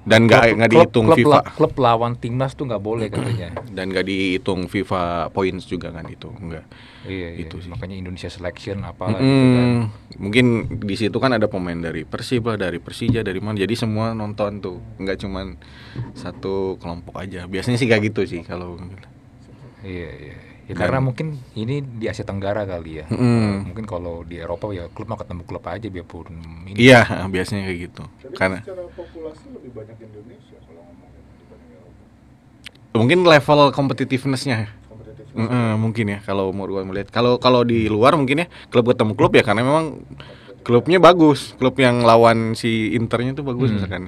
Dan nggak nggak dihitung klub, FIFA. Klub lawan timnas tuh nggak boleh hmm. katanya. Dan nggak dihitung FIFA points juga kan itu, nggak. Iya, iya. Itu sih. Makanya Indonesia selection apa mm -hmm. gitu kan. Mungkin di situ kan ada pemain dari Persib lah, dari Persija, dari mana. Jadi semua nonton tuh, nggak cuman satu kelompok aja. Biasanya sih kayak gitu sih kalau gitu. Iya, iya. iya. Ya, karena mungkin ini di Asia Tenggara kali ya. Hmm. Mungkin kalau di Eropa ya klub mau ketemu klub aja biarpun ini. Iya, biasanya kayak gitu. Tapi kan karena secara populasi lebih banyak Indonesia kalau ngomongin Mungkin level competitiveness-nya. Mm -hmm, mungkin ya kalau mau gue melihat kalau kalau di luar mungkin ya klub ketemu klub ya karena memang klubnya bagus klub yang lawan si Internya tuh bagus hmm. misalkan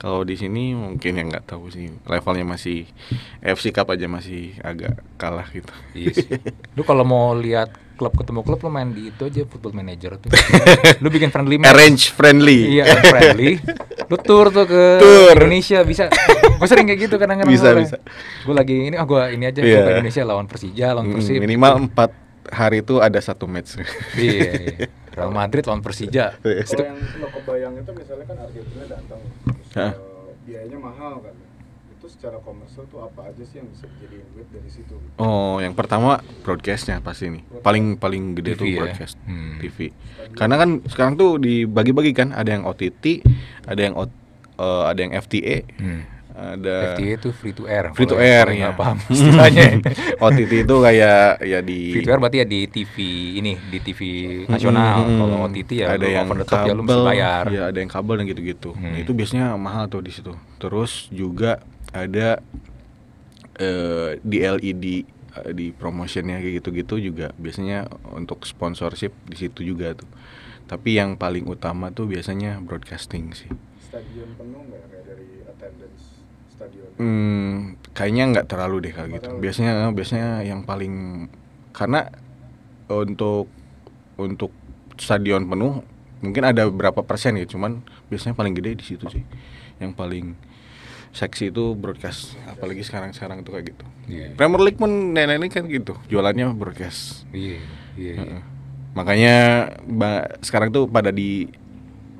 kalau di sini mungkin yang nggak tahu sih levelnya masih FC Cup aja masih agak kalah gitu iya yes. lu kalau mau lihat klub ketemu klub lu main di itu aja football manager tuh lu bikin friendly match. arrange friendly iya friendly lu tour tuh ke tour. Indonesia bisa gue sering kayak gitu kadang-kadang bisa bisa gue lagi ini ah oh, gue ini aja yeah. ke Indonesia lawan Persija lawan hmm, Persib minimal empat hari itu ada satu match iya, iya. Real Madrid lawan Persija. Iya. Kalau yang lo kebayang itu misalnya kan Argentina datang, terus, uh, eh, biayanya mahal kan itu secara komersial tuh apa aja sih yang bisa jadi duit dari situ? Oh, yang pertama broadcastnya pasti nih. Paling paling gede TV tuh ya? broadcast hmm. TV. Karena kan sekarang tuh dibagi-bagi kan, ada yang OTT, ada yang o, uh, ada yang FTA. Hmm ada FTA itu free to air. Free to air ya. paham istilahnya. OTT itu kayak ya di Free to air berarti ya di TV ini, di TV nasional. Hmm, Kalau OTT ya ada yang kabel, top, ya lu mesti bayar. Ya ada yang kabel dan gitu-gitu. Hmm. Nah, itu biasanya mahal tuh di situ. Terus juga ada uh, di LED eh, di promotionnya kayak gitu-gitu juga biasanya untuk sponsorship di situ juga tuh tapi yang paling utama tuh biasanya broadcasting sih stadion penuh nggak kayak dari attendance stadion? Hmm, kayaknya nggak terlalu deh kalau gitu. Biasanya biasanya yang paling karena untuk untuk stadion penuh mungkin ada berapa persen ya, cuman biasanya paling gede di situ sih. Yang paling seksi itu broadcast apalagi sekarang-sekarang itu kayak gitu. Yeah. Iya. Premier League pun nenek-nenek kan gitu, jualannya broadcast. Iya, yeah, yeah, yeah. Makanya sekarang tuh pada di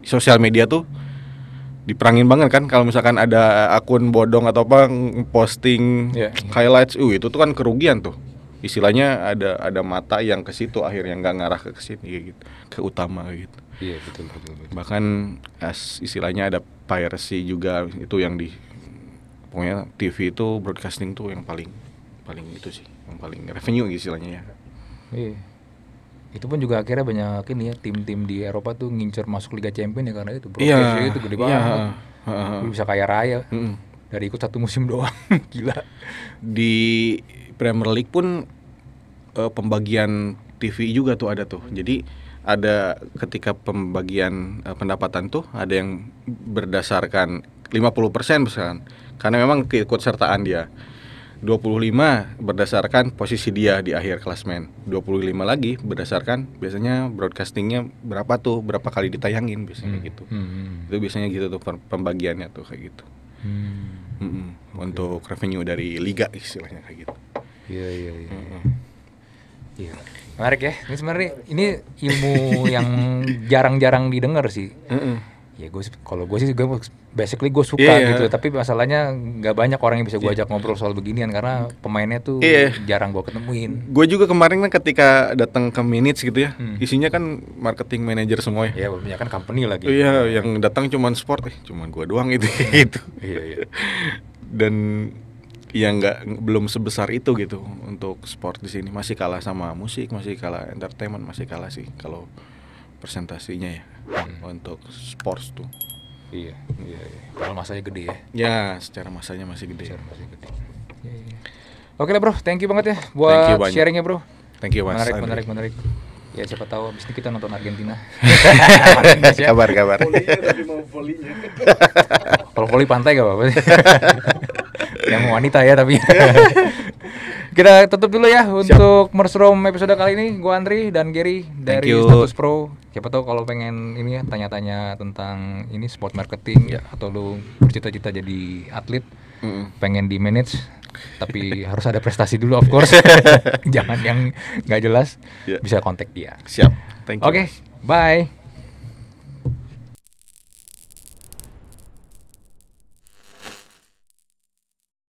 sosial media tuh diperangin banget kan kalau misalkan ada akun bodong atau apa posting yeah. highlights uh itu tuh kan kerugian tuh istilahnya ada ada mata yang ke situ akhirnya nggak ngarah ke sini gitu ke utama gitu iya yeah, betul, betul, betul bahkan as istilahnya ada piracy juga itu yang di pokoknya TV itu broadcasting tuh yang paling paling itu sih yang paling revenue istilahnya ya yeah itu pun juga akhirnya banyak ini ya tim-tim di Eropa tuh ngincer masuk Liga Champions ya karena itu bro yeah. itu gede iya, banget yeah. uh, bisa kaya raya mm dari ikut satu musim doang gila di Premier League pun uh, pembagian TV juga tuh ada tuh jadi ada ketika pembagian uh, pendapatan tuh ada yang berdasarkan 50% misalkan karena memang keikutsertaan dia 25 berdasarkan posisi dia di akhir klasmen. 25 lagi berdasarkan biasanya broadcastingnya berapa tuh, berapa kali ditayangin biasanya hmm. gitu. Hmm. Itu biasanya gitu tuh pembagiannya tuh kayak gitu. Hmm. Hmm. Okay. Untuk revenue dari liga istilahnya kayak gitu. Iya iya iya. Iya. Menarik ya. Ini sebenarnya ini ilmu yang jarang-jarang didengar sih. Mm -mm ya gue kalau gue sih gue basically gue suka yeah, iya. gitu tapi masalahnya nggak banyak orang yang bisa gue iya. ajak yeah. ngobrol soal beginian karena pemainnya tuh yeah. jarang gue ketemuin gue juga kemarin kan ketika datang ke minutes gitu ya hmm. isinya kan marketing manager semua ya yeah, banyak kan company lagi gitu. iya yeah, yang datang cuma sport eh cuman gue doang itu gitu iya iya dan yang nggak belum sebesar itu gitu untuk sport di sini masih kalah sama musik masih kalah entertainment masih kalah sih kalau persentasinya ya hmm. untuk sports tuh. Iya, iya, iya. Kalau masanya gede ya. Ya, secara masanya masih gede. masih gede. Iya, iya. Oke lah bro, thank you banget ya buat sharingnya bro. Thank you mas. Menarik, Andri. menarik, menarik. Ya siapa tahu abis ini kita nonton Argentina. kabar, kabar. Kalau voli pantai gak apa-apa Yang mau wanita ya tapi. kita tutup dulu ya Siap. untuk Mersrom episode kali ini. gue Andri dan Gary dari Status Pro siapa tahu kalau pengen ini ya tanya-tanya tentang ini sport marketing ya. atau lu bercita-cita jadi atlet mm pengen di manage tapi harus ada prestasi dulu of course jangan yang nggak jelas yeah. bisa kontak dia siap thank you oke okay, bye